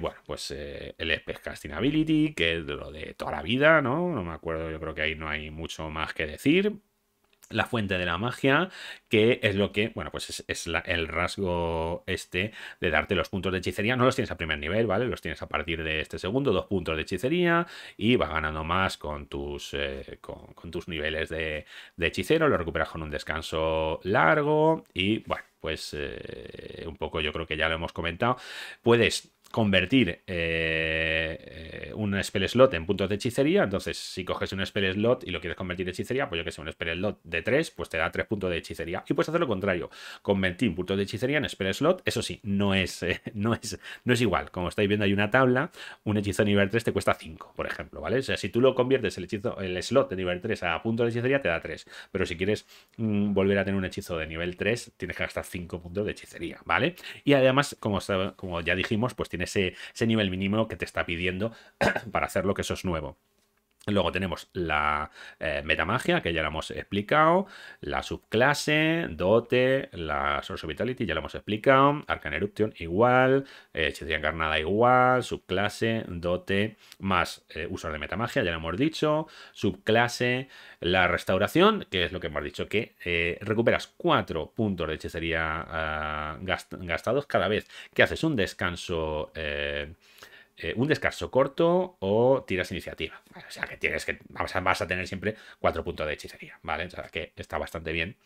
bueno, pues el casting Ability, que es lo de toda la vida ¿no? No me acuerdo, yo creo que ahí no hay mucho más que decir la fuente de la magia, que es lo que, bueno, pues es, el rasgo este de darte los puntos de hechicería. No los tienes a primer nivel, ¿vale? Los tienes a partir de este segundo, dos puntos de hechicería y vas ganando más con tus, eh, con, tus niveles de, hechicero. Lo recuperas con un descanso largo y, bueno, pues eh, un poco yo creo que ya lo hemos comentado. Puedes convertir eh, eh, un spell slot en puntos de hechicería. Entonces, si coges un spell slot y lo quieres convertir en hechicería, pues yo que sé, un spell slot de 3, pues te da 3 puntos de hechicería. Y puedes hacer lo contrario, convertir puntos de hechicería en spell slot. Eso sí, no es, eh, no es, no es igual. Como estáis viendo, hay una tabla, un hechizo de nivel 3 te cuesta 5, por ejemplo, ¿vale? O sea, si tú lo conviertes el hechizo, el slot de nivel 3 a puntos de hechicería, te da 3. Pero si quieres mm, volver a tener un hechizo de nivel 3, tienes que gastar 5 puntos de hechicería, ¿vale? Y además, como, como ya dijimos, pues tienes ese, nivel mínimo que te está pidiendo para hacer lo que sos nuevo. Luego tenemos la eh, metamagia, que ya la hemos explicado, la subclase, dote, la source vitality, ya la hemos explicado, arcane eruption igual, hechicería encarnada igual, subclase, dote, más uso eh, usos de metamagia, ya lo hemos dicho, subclase, la restauración, que es lo que hemos dicho, que eh, recuperas cuatro puntos de hechicería ah, gastados cada vez que haces un descanso eh, un descanso corto o tiras iniciativa. o sea que tienes que. Vas a, vas a, tener siempre cuatro puntos de hechicería, ¿vale? O sea que está bastante bien.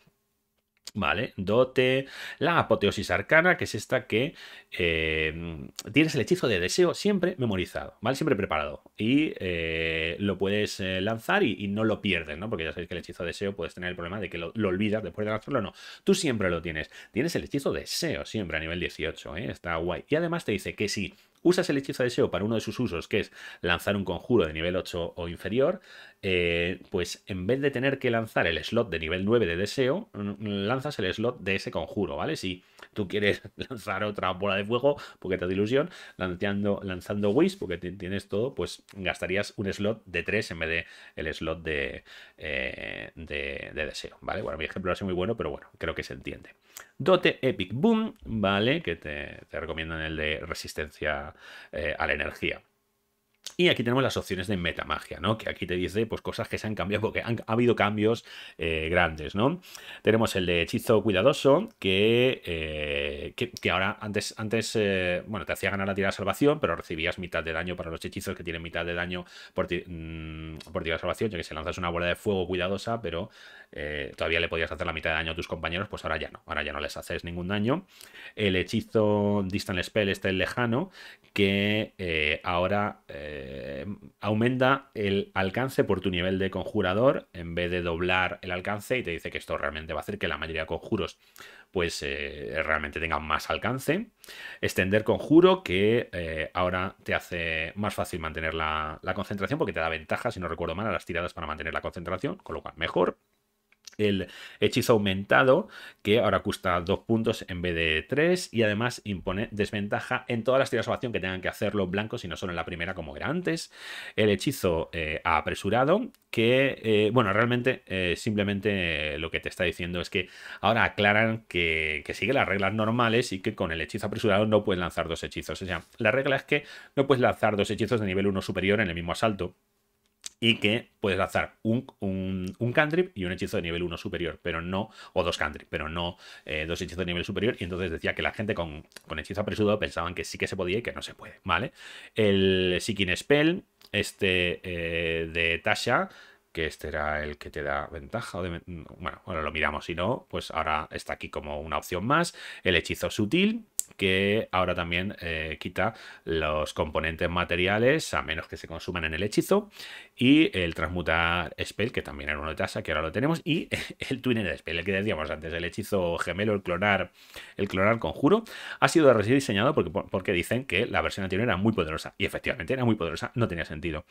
Vale, dote, la apoteosis arcana, que es esta que eh, tienes el hechizo de deseo siempre memorizado, ¿vale? Siempre preparado. Y eh, lo puedes lanzar y, no lo pierdes, ¿no? Porque ya sabéis que el hechizo de deseo puedes tener el problema de que lo, olvidas después de lanzarlo, no. Tú siempre lo tienes. Tienes el hechizo de deseo siempre a nivel 18, ¿eh? Está guay. Y además te dice que si usas el hechizo de SEO para uno de sus usos, que es lanzar un conjuro de nivel 8 o inferior, eh, pues en vez de tener que lanzar el slot de nivel 9 de deseo, mm, lanzas el slot de ese conjuro, ¿vale? Si tú quieres lanzar otra bola de fuego porque te da ilusión, lanzando, lanzando Wish porque tienes todo, pues gastarías un slot de 3 en vez de el slot de, eh, deseo, ¿vale? Bueno, mi ejemplo no es muy bueno, pero bueno, creo que se entiende. Dote Epic Boom, ¿vale? Que te, te recomiendan el de resistencia eh, a la energía. Y aquí tenemos las opciones de metamagia, ¿no? Que aquí te dice pues, cosas que se han cambiado porque han, ha habido cambios eh, grandes, ¿no? Tenemos el de hechizo cuidadoso, que, eh, que, ahora antes, antes eh, bueno, te hacía ganar la tirada de salvación, pero recibías mitad de daño para los hechizos que tienen mitad de daño por, mm, por tirada de salvación, ya que si lanzas una bola de fuego cuidadosa, pero todavía le podías hacer la mitad de daño a tus compañeros, pues ahora ya no, ahora ya no les haces ningún daño. El hechizo Distant Spell, este el lejano, que ahora eh, aumenta el alcance por tu nivel de conjurador en vez de doblar el alcance y te dice que esto realmente va a hacer que la mayoría de conjuros pues eh, realmente tengan más alcance. Extender conjuro que eh, ahora te hace más fácil mantener la, la concentración porque te da ventaja, si no recuerdo mal, a las tiradas para mantener la concentración, con lo cual mejor el hechizo aumentado, que ahora cuesta 2 puntos en vez de 3, y además impone desventaja en todas las tiras de acción que tengan que hacer los blancos, y no solo en la primera como era antes. El hechizo eh, apresurado, que, eh, bueno, realmente eh, simplemente lo que te está diciendo es que ahora aclaran que, que, sigue las reglas normales y que con el hechizo apresurado no puedes lanzar dos hechizos. O sea, la regla es que no puedes lanzar dos hechizos de nivel 1 superior en el mismo asalto y que puedes lanzar un, un, cantrip y un hechizo de nivel 1 superior, pero no, o dos cantrip, pero no eh, dos hechizos de nivel superior. Y entonces decía que la gente con, hechizo apresurado pensaban que sí que se podía y que no se puede, ¿vale? El Seeking Spell, este eh, de Tasha, que este era el que te da ventaja. bueno, bueno, lo miramos. Si no, pues ahora está aquí como una opción más. El hechizo sutil, que ahora también eh, quita los componentes materiales a menos que se consuman en el hechizo y el transmutar spell que también era uno de tasa que ahora lo tenemos y el twinner spell el que decíamos antes el hechizo gemelo el clonar el clonar conjuro ha sido rediseñado porque, porque dicen que la versión anterior era muy poderosa y efectivamente era muy poderosa no tenía sentido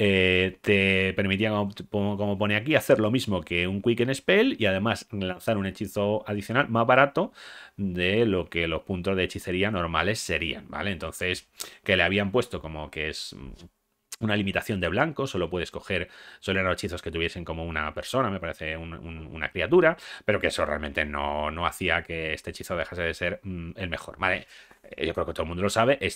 eh, te permitía, como, pone aquí, hacer lo mismo que un Quicken Spell y además lanzar un hechizo adicional más barato de lo que los puntos de hechicería normales serían, ¿vale? Entonces, que le habían puesto como que es una limitación de blanco, solo puedes coger, solo eran hechizos que tuviesen como una persona, me parece una criatura, pero que eso realmente no, hacía que este hechizo dejase de ser mm, el mejor, ¿vale? Eh, yo creo que todo el mundo lo sabe, mm,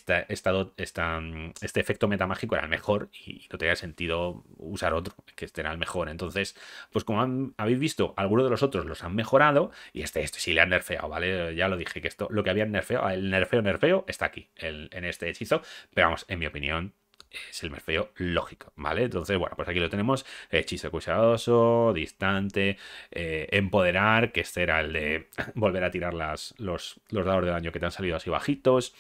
este efecto metamágico era el mejor y no tenía sentido usar otro, que este era el mejor. Entonces, pues como habéis visto, algunos de los otros los han mejorado y este, este sí le han nerfeado, ¿vale? Ya lo dije que esto, lo que habían nerfeado, el nerfeo, nerfeo, está aquí en este hechizo, pero vamos, en mi opinión, es el merfeo lógico, ¿vale? Entonces, bueno, pues aquí lo tenemos, hechizo cuidadoso, distante, eh, empoderar, que este era el de volver a tirar las, los, los, dados de daño que te han salido así bajitos,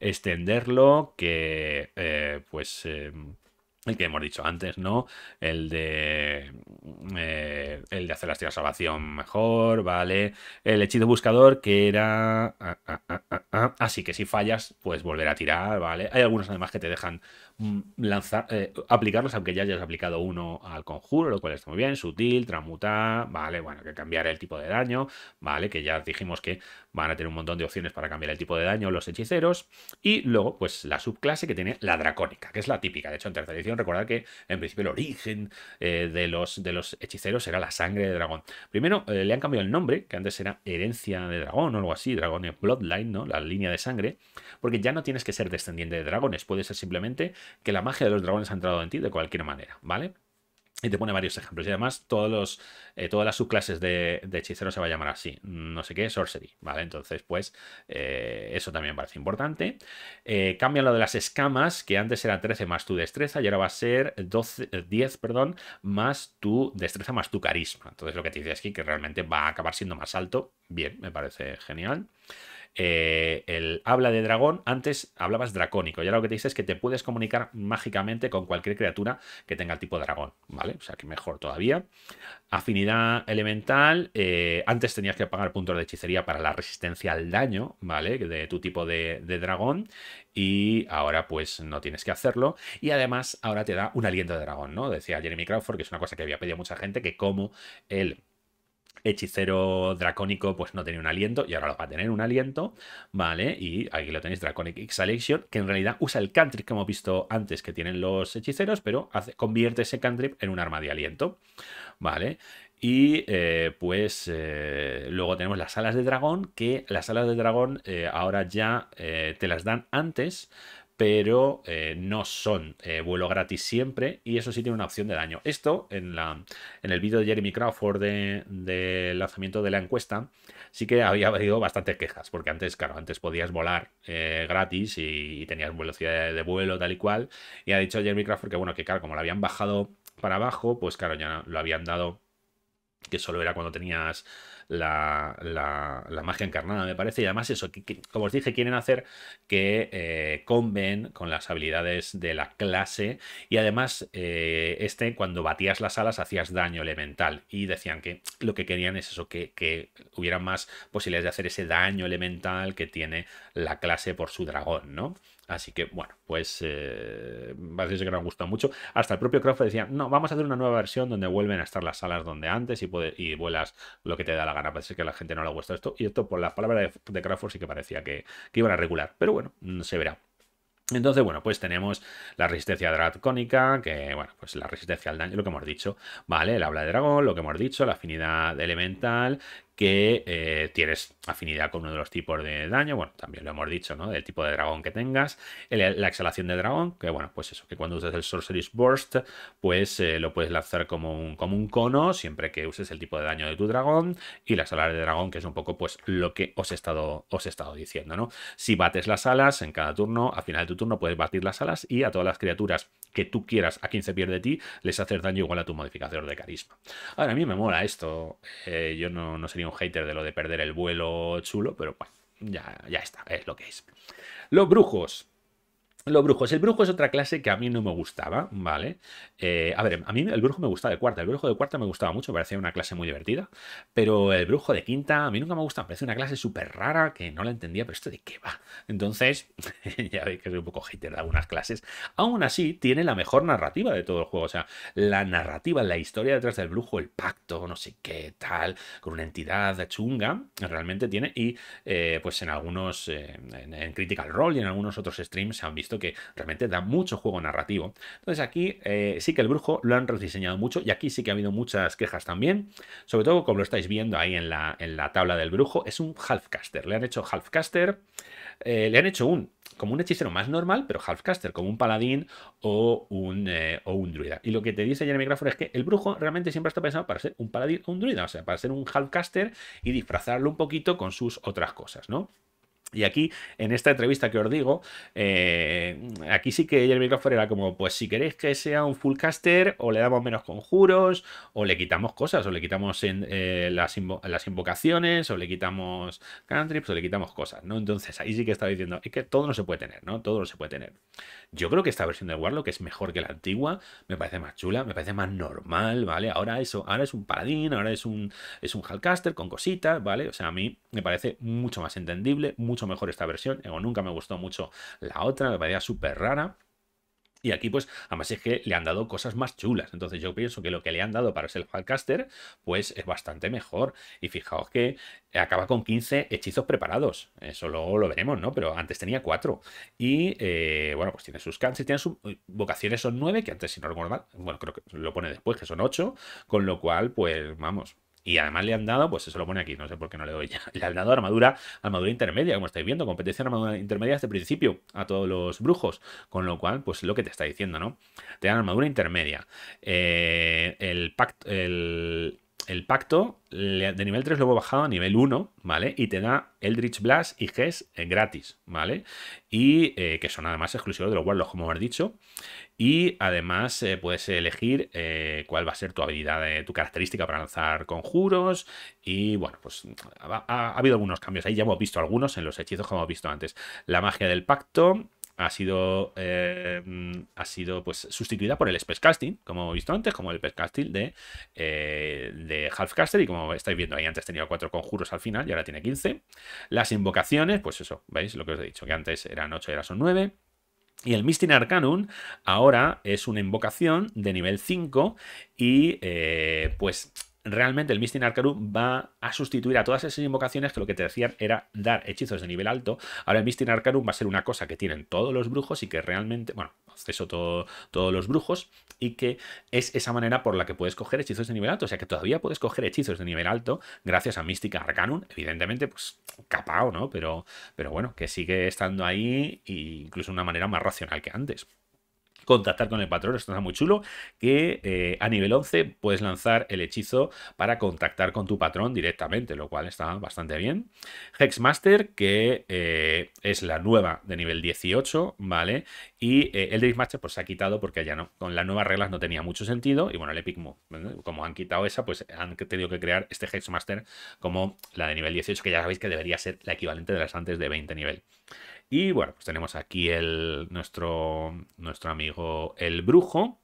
extenderlo, que eh, pues... Em, el que hemos dicho antes, ¿no? El de. Eh, el de hacer las tiras salvación mejor, ¿vale? El hechizo buscador, que era. Ah, ah, ah, así que si fallas, pues volver a tirar, ¿vale? Hay algunos además que te dejan Mm, eh, aplicarlos, aunque ya hayas aplicado uno al conjuro, lo cual está muy bien, sutil, transmutar, vale, bueno, que cambiar el tipo de daño, vale, que ya dijimos que van a tener un montón de opciones para cambiar el tipo de daño los hechiceros, y luego, pues la subclase que tiene la dracónica, que es la típica, de hecho en tercera edición, recordad que en principio el origen eh, de, los, de los hechiceros era la sangre de dragón. Primero eh, le han cambiado el nombre, que antes era herencia de dragón o algo así, dragón bloodline, ¿no? La línea de sangre, porque ya no tienes que ser descendiente de dragones, puede ser simplemente que la magia de los dragones ha entrado en ti de cualquier manera, ¿vale? Y te pone varios ejemplos. Y además, eh, todas las subclases de, de, hechicero se va a llamar así. No sé qué, sorcery. ¿Vale? Entonces, pues, eh, eso también parece importante. Eh, cambia lo de las escamas, que antes era 13 más tu destreza, y ahora va a ser 12, 10, perdón, más tu destreza más tu carisma. Entonces, lo que te dice aquí, que realmente va a acabar siendo más alto. Bien, me parece genial. Eh, el habla de dragón, antes hablabas dracónico, ya lo que te dice es que te puedes comunicar mágicamente con cualquier criatura que tenga el tipo dragón, ¿vale? O sea, que mejor todavía. Afinidad elemental, eh, antes tenías que pagar puntos de hechicería para la resistencia al daño, ¿vale? De tu tipo de, dragón, y ahora pues no tienes que hacerlo, y además ahora te da un aliento de dragón, ¿no? Decía Jeremy Crawford, que es una cosa que había pedido mucha gente, que como él hechicero dracónico pues no tenía un aliento y ahora lo va a tener un aliento, ¿vale? Y aquí lo tenéis, Draconic Exhalation, que en realidad usa el cantrip que hemos visto antes que tienen los hechiceros, pero hace, convierte ese cantrip en un arma de aliento, ¿vale? Y eh, pues eh, luego tenemos las alas de dragón, que las alas de dragón eh, ahora ya te las dan antes, pero eh, no son eh, vuelo gratis siempre y eso sí tiene una opción de daño. Esto en, la, en el vídeo de Jeremy Crawford del lanzamiento de la encuesta sí que había habido bastantes quejas, porque antes, claro, antes podías volar eh, gratis y, tenías velocidad de vuelo tal y cual, y ha dicho Jeremy Crawford que bueno, que claro, como lo habían bajado para abajo, pues claro, ya lo habían dado que solo era cuando tenías la, la, magia encarnada, me parece. Y además eso, que, como os dije, quieren hacer que eh, conven con las habilidades de la clase. Y además, eh, este, cuando batías las alas, hacías daño elemental. Y decían que lo que querían es eso, que, que hubiera más posibilidades de hacer ese daño elemental que tiene la clase por su dragón, ¿no? Así que bueno, pues eh, parece que nos gustado mucho. Hasta el propio Crawford decía, no, vamos a hacer una nueva versión donde vuelven a estar las salas donde antes y, puede, y vuelas lo que te da la gana. Parece que a la gente no le gustado esto. Y esto por las palabras de, Crawford sí que parecía que, iban a regular. Pero bueno, mm, se verá. Entonces, bueno, pues tenemos la resistencia dracónica, que, bueno, pues la resistencia al daño, lo que hemos dicho, ¿vale? El habla de dragón, lo que hemos dicho, la afinidad elemental, que eh, tienes afinidad con uno de los tipos de daño, bueno, también lo hemos dicho, ¿no? Del tipo de dragón que tengas, la exhalación de dragón, que bueno, pues eso, que cuando uses el Sorcerer's Burst, pues eh, lo puedes lanzar como un, como un cono, siempre que uses el tipo de daño de tu dragón, y la exhalar de dragón, que es un poco pues lo que os he estado, os he estado diciendo, ¿no? Si bates las alas en cada turno, al final de tu turno puedes batir las alas y a todas las criaturas que tú quieras a quien se pierde de ti, les haces daño igual a tu modificador de carisma. Ahora, a mí me mola esto. Eh, yo no, sería un hater de lo de perder el vuelo chulo, pero bueno, ya, ya está, es lo que es. Los brujos. Los brujos. El brujo es otra clase que a mí no me gustaba, ¿vale? Eh, a ver, a mí el brujo me gustaba de cuarta. El brujo de cuarta me gustaba mucho, parecía una clase muy divertida. Pero el brujo de quinta a mí nunca me gusta, me parece una clase súper rara que no la entendía, pero ¿esto de qué va? Entonces, ya veis que soy un poco hater de algunas clases. Aún así, tiene la mejor narrativa de todo el juego. O sea, la narrativa, la historia detrás del brujo, el pacto, no sé qué, tal, con una entidad chunga, realmente tiene. Y eh, pues en algunos, eh, en, en Critical Role y en algunos otros streams se han visto que realmente da mucho juego narrativo. Entonces aquí eh, sí que el brujo lo han rediseñado mucho y aquí sí que ha habido muchas quejas también, sobre todo como lo estáis viendo ahí en la, tabla del brujo, es un halfcaster, le han hecho halfcaster, eh, le han hecho un como un hechicero más normal, pero halfcaster, como un paladín eh, o un, druida. Y lo que te dice Jeremy Crawford es que el brujo realmente siempre está pensado para ser un paladín o un druida, o sea, para ser un halfcaster y disfrazarlo un poquito con sus otras cosas, ¿no? Y aquí, en esta entrevista que os digo, eh, aquí sí que Jeremy Crawford era como, pues si queréis que sea un full caster, o le damos menos conjuros, o le quitamos cosas, o le quitamos en, eh, las, invocaciones, o le quitamos cantrips, o le quitamos cosas, ¿no? Entonces ahí sí que estaba diciendo, es que todo no se puede tener, ¿no? Todo no se puede tener. Yo creo que esta versión de Warlock es mejor que la antigua, me parece más chula, me parece más normal, ¿vale? Ahora eso, ahora es un paladín, ahora es un es un con cositas, ¿vale? O sea, a mí me parece mucho más entendible, mucho mejor esta versión. Eh, nunca me gustó mucho la otra, me parecía súper rara. Y aquí, pues, además es que le han dado cosas más chulas. Entonces, yo pienso que lo que le han dado para ser el Falcaster, pues es bastante mejor. Y fijaos que acaba con 15 hechizos preparados. Eso luego lo veremos, ¿no? Pero antes tenía 4. Y eh, bueno, pues tiene sus canciones, tiene sus vocaciones, son 9, que antes, si no recuerdo mal, bueno, creo que lo pone después, que son 8. Con lo cual, pues, vamos, y además le han dado, pues eso lo pone aquí, no sé por qué no le doy ya. Le han dado armadura, armadura intermedia, como estáis viendo, competencia armadura intermedia desde el principio a todos los brujos. Con lo cual, pues lo que te está diciendo, ¿no? Te dan armadura intermedia. Eh, el pacto, el, el pacto de nivel 3 lo hemos bajado a nivel 1, ¿vale? Y te da Eldritch Blast y Ges eh, gratis, ¿vale? Y eh, que son además exclusivos de los Warlocks, como hemos dicho. Y además eh, puedes elegir cuál va a ser tu habilidad, tu característica para lanzar conjuros. Y bueno, pues ha, ha, habido algunos cambios. Ahí ya hemos visto algunos en los hechizos que hemos visto antes. La magia del pacto, ha sido, eh, mm, ha sido pues, sustituida por el Casting, como hemos visto antes, como el Casting de, eh, de Halfcaster. Y como estáis viendo ahí, antes tenía cuatro conjuros al final y ahora tiene 15. Las invocaciones, pues eso, ¿veis lo que os he dicho? Que antes eran 8 y ahora son 9. Y el mistin Arcanum ahora es una invocación de nivel 5 y eh, pues realmente el Misty Arcanum va a sustituir a todas esas invocaciones que lo que te decían era dar hechizos de nivel alto. Ahora el Misty Arcanum va a ser una cosa que tienen todos los brujos y que realmente, bueno, acceso a todos los brujos y que es esa manera por la que puedes coger hechizos de nivel alto. O sea que todavía puedes coger hechizos de nivel alto gracias a Mystic Arcanum. Evidentemente, pues capao, ¿no? Pero, pero bueno, que sigue estando ahí e incluso de una manera más racional que antes contactar con el patrón, esto está muy chulo, que eh, a nivel 11 puedes lanzar el hechizo para contactar con tu patrón directamente, lo cual está bastante bien. Hexmaster, que eh, es la nueva de nivel 18, ¿vale? Y eh, el de pues se ha quitado porque ya no, con las nuevas reglas no tenía mucho sentido y bueno, el Epic, como han quitado esa, pues han tenido que crear este Hexmaster como la de nivel 18, que ya sabéis que debería ser la equivalente de las antes de 20 nivel. Y bueno, pues tenemos aquí el, nuestro, nuestro amigo el brujo,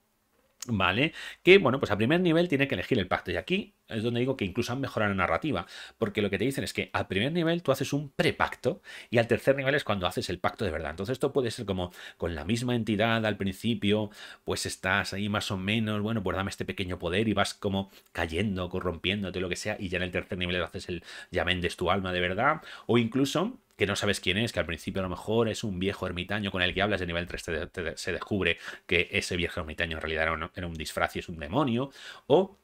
¿Vale? Que bueno, pues a primer nivel tiene que elegir el pacto. Y aquí es donde digo que incluso han mejorado la narrativa. Porque lo que te dicen es que al primer nivel tú haces un prepacto y al tercer nivel es cuando haces el pacto de verdad. Entonces esto puede ser como con la misma entidad al principio, pues estás ahí más o menos, bueno, pues dame este pequeño poder y vas como cayendo, corrompiéndote, lo que sea. Y ya en el tercer nivel haces el ya vendes tu alma de verdad. O incluso que no sabes quién es, que al principio a lo mejor es un viejo ermitaño con el que hablas de nivel 3, se descubre que ese viejo ermitaño en realidad era un, disfraz y es un demonio, o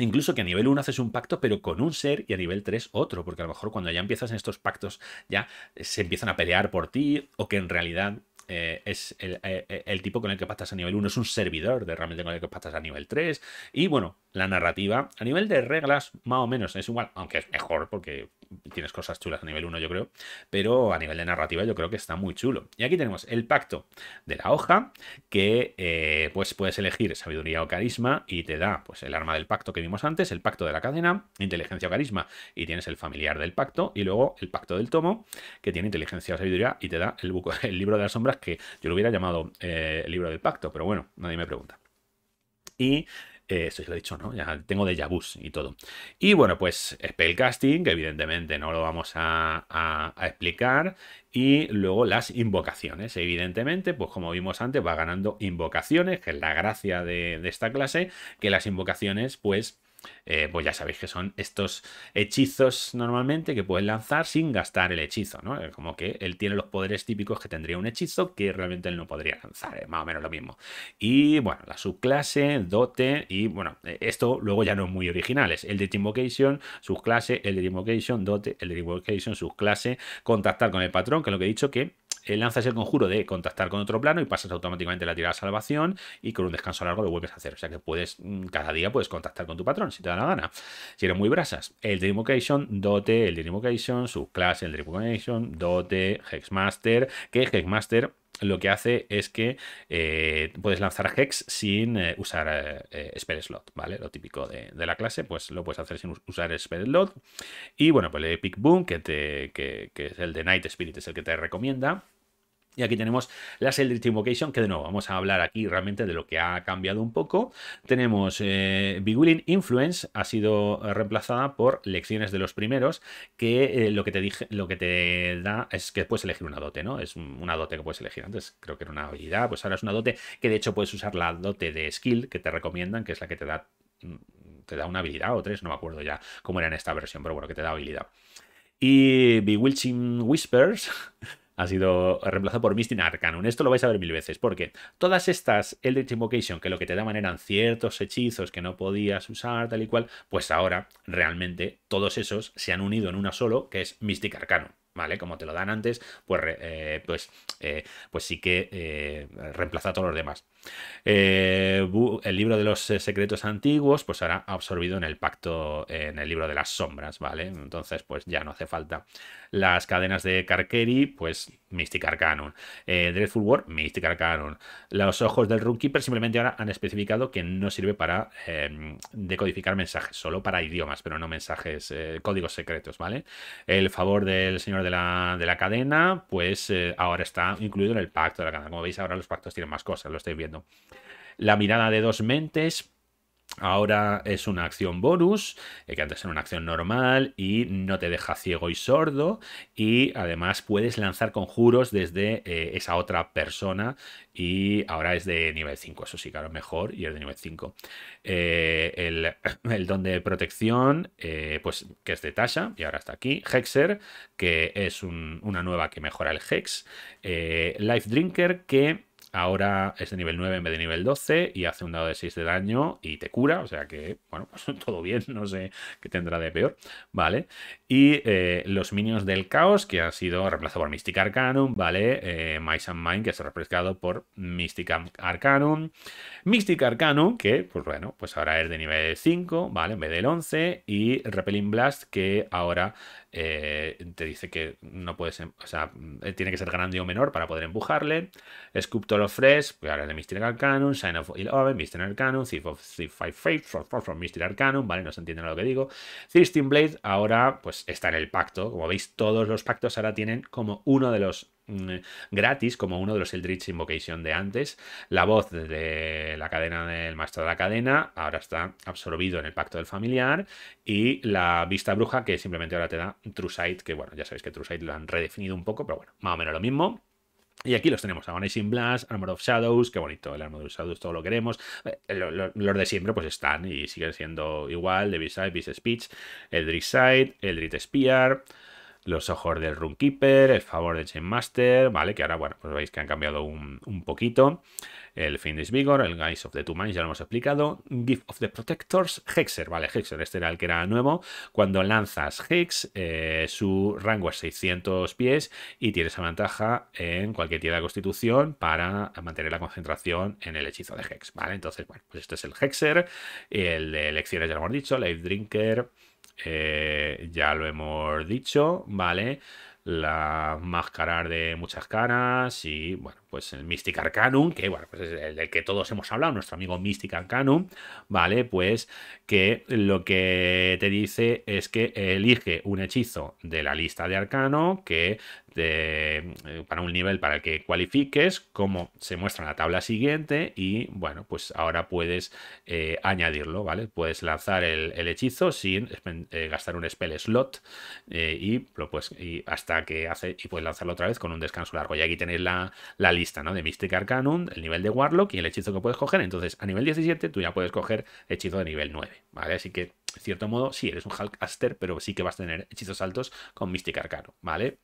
Incluso que a nivel 1 haces un pacto, pero con un ser y a nivel 3 otro, porque a lo mejor cuando ya empiezas en estos pactos ya se empiezan a pelear por ti o que en realidad eh, es el, eh, eh, el, tipo con el que pactas a nivel 1 es un servidor de realmente con el que pactas a nivel 3. Y bueno, la narrativa a nivel de reglas, más o menos, es igual, aunque es mejor porque tienes cosas chulas a nivel 1, yo creo, pero a nivel de narrativa yo creo que está muy chulo. Y aquí tenemos el pacto de la hoja, que eh, pues puedes elegir sabiduría o carisma y te da pues el arma del pacto que vimos antes, el pacto de la cadena, inteligencia o carisma y tienes el familiar del pacto y luego el pacto del tomo, que tiene inteligencia o sabiduría y te da el, buco, el libro de las sombras, que yo lo hubiera llamado eh, libro del pacto, pero bueno, nadie me pregunta. Y eh, esto ya lo he dicho, ¿no? Ya tengo de jabús y todo. Y bueno, pues Spellcasting, que evidentemente no lo vamos a, explicar. Y luego las invocaciones. Evidentemente, pues como vimos antes, va ganando invocaciones, que es la gracia de esta clase, que las invocaciones, pues eh, pues ya sabéis que son estos hechizos normalmente que puedes lanzar sin gastar el hechizo, ¿no? Como que él tiene los poderes típicos que tendría un hechizo que realmente él no podría lanzar, más o menos lo mismo. Y bueno, la subclase, dote y bueno, eh, esto luego ya no es muy original, es el de Invocation, subclase, el de Invocation, dote, el de Invocation, subclase, contactar con el patrón, que es lo que he dicho que lanzas el conjuro de contactar con otro plano y pasas automáticamente la tirada de salvación y con un descanso largo lo vuelves a hacer. O sea que puedes, mm, cada día puedes contactar con tu patrón si te da la gana. Si eres muy brasas, el Dream Occasion, Dote, el Dream Occasion, subclase, el Dream Occasion, Dote, Hexmaster, que Hexmaster lo que hace es que eh, puedes lanzar hex sin eh, usar eh, spell slot, ¿vale? Lo típico de, la clase, pues lo puedes hacer sin usar spell slot. Y bueno, pues el epic boom, que, te, que es el de Night Spirit, es el que te recomienda. Y aquí tenemos la Eldritch Invocation, que de nuevo vamos a hablar aquí realmente de lo que ha cambiado un poco. Tenemos eh, willing Influence, ha sido reemplazada por Lecciones de los Primeros, que eh, lo, que te dije, lo que te da es que puedes elegir una dote, ¿no? Es una dote que puedes elegir. Antes creo que era una habilidad, pues ahora es una dote que de hecho puedes usar la dote de skill que te recomiendan, que es la que te da, mm, te da una habilidad o tres, no me acuerdo ya cómo era en esta versión, pero bueno, que te da habilidad. Y Bewitching Whispers ha sido reemplazado por Mystic Arcanum. Esto lo vais a ver mil veces, porque todas estas Eldritch Invocation, que lo que te daban eran ciertos hechizos que no podías usar, tal y cual, pues ahora realmente todos esos se han unido en una solo, que es Mystic Arcanum. ¿Vale? Como te lo dan antes, pues, eh, pues, eh, pues sí que eh, reemplaza a todos los demás. Eh, el libro de los eh, secretos antiguos, pues ahora absorbido en el pacto, en el libro de las sombras, ¿vale? Entonces, pues ya no hace falta. Las cadenas de Carqueri, pues Mystic canon eh, Dreadful War, Mystic Arcanon. Los ojos del Rookkeeper simplemente ahora han especificado que no sirve para em, decodificar mensajes, solo para idiomas, pero no mensajes, códigos secretos, ¿vale? El favor del señor de la, de la cadena, pues ahora está incluido en el pacto de la cadena. Como veis, ahora los pactos tienen más cosas, lo estáis viendo la mirada de dos mentes, Ahora es una acción bonus, eh, que antes era una acción normal y no te deja ciego y sordo. Y además puedes lanzar conjuros desde eh, esa otra persona. Y ahora es de nivel 5, eso sí, claro, mejor y es de nivel 5. Eh, el, don de protección, pues que es de Tasha y ahora está aquí. Hexer, que es una nueva que mejora el Hex. Life Drinker, que Ahora es de nivel 9 en vez de nivel 12 y hace un dado de 6 de daño y te cura. O sea que, bueno, pues todo bien, no sé qué tendrá de peor. Vale. Y eh, los Minions del Caos, que ha sido reemplazado por Mystic Arcanum, ¿vale? Eh, Mice and Mind, que se ha reemplazado por Mystic Arcanum. Mystic Arcanum, que, pues bueno, pues ahora es de nivel 5, ¿vale? En vez del 11. Y Repelling Blast, que ahora eh, te dice que no puedes, o sea, eh, tiene que ser grande o menor para poder empujarle. Sculptor of Fresh, pues ahora es de Mystic Arcanum. Sign of Ill-Oven Mystic Arcanum. Thief of Thief Five Fates, from Mystic Arcanum, ¿vale? No se entiende lo que digo. Thirsting Blade, ahora, pues pues, está en el pacto. Como veis, todos los pactos ahora tienen como uno de los mm, gratis, como uno de los Eldritch Invocation de antes. La voz de la cadena del maestro de la cadena ahora está absorbido en el pacto del familiar. Y la vista bruja, que simplemente ahora te da True Sight, que bueno, ya sabéis que True Sight lo han redefinido un poco, pero bueno, más o menos lo mismo. Y aquí los tenemos, Agonizing Blast, Armor of Shadows, qué bonito, el Armor of Shadows todo lo queremos. Eh, los, de siempre pues están y siguen siendo igual, The Side, Beast Speech, Eldritch Sight, Eldritch Spear, los ojos del Runkeeper, el favor de master ¿vale? Que ahora, bueno, pues veis que han cambiado un, un poquito el Finnish Vigor, el Guys of the Two Minds, ya lo hemos explicado, Gift of the Protectors, Hexer, vale, Hexer, este era el que era nuevo, cuando lanzas Hex, eh, su rango es 600 pies y tienes la ventaja en cualquier tienda de constitución para mantener la concentración en el hechizo de Hex, vale, entonces, bueno, pues este es el Hexer, el de elecciones ya lo hemos dicho, Life Drinker, eh, ya lo hemos dicho, vale, la máscara de muchas caras y, bueno, pues el Mystic Arcanum, que bueno, pues es el que todos hemos hablado, nuestro amigo Mystic Arcanum, ¿vale? Pues que lo que te dice es que elige un hechizo de la lista de arcano que para un nivel para el que cualifiques, como se muestra en la tabla siguiente, y bueno, pues ahora puedes eh, añadirlo, ¿vale? Puedes lanzar el, hechizo sin eh, gastar un spell slot eh, y, pues, y hasta que hace, y puedes lanzarlo otra vez con un descanso largo. Y aquí tenéis la, la lista ¿no? De Mystic Arcanum, el nivel de Warlock y el hechizo que puedes coger. Entonces, a nivel 17 tú ya puedes coger hechizo de nivel 9, ¿vale? Así que, de cierto modo, sí, eres un Hulkaster, pero sí que vas a tener hechizos altos con Mystic Arcanum, ¿vale?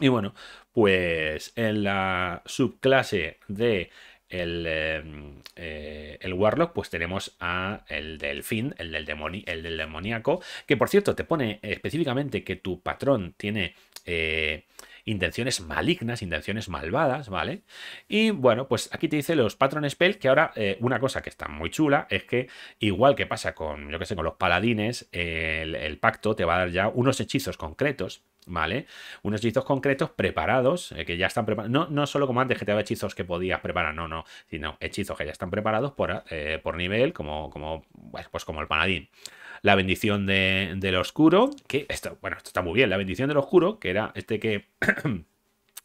Y bueno, pues en la subclase de el, em, eh, el, Warlock, pues tenemos a el delfín, el del, demoni, el del demoníaco, que por cierto te pone específicamente que tu patrón tiene... Eh, intenciones malignas, intenciones malvadas, ¿vale? Y bueno, pues aquí te dice los patrones spell, que ahora eh, una cosa que está muy chula es que igual que pasa con, yo que sé, con los paladines, el, pacto te va a dar ya unos hechizos concretos ¿vale? Unos hechizos concretos preparados, eh, que ya están preparados. No, no solo como antes que te daba hechizos que podías preparar, no, no, sino hechizos que ya están preparados por, eh, por nivel, como, como, pues como el paladín. La bendición del oscuro, que bueno, esto está muy bien, la bendición del oscuro, que era este que...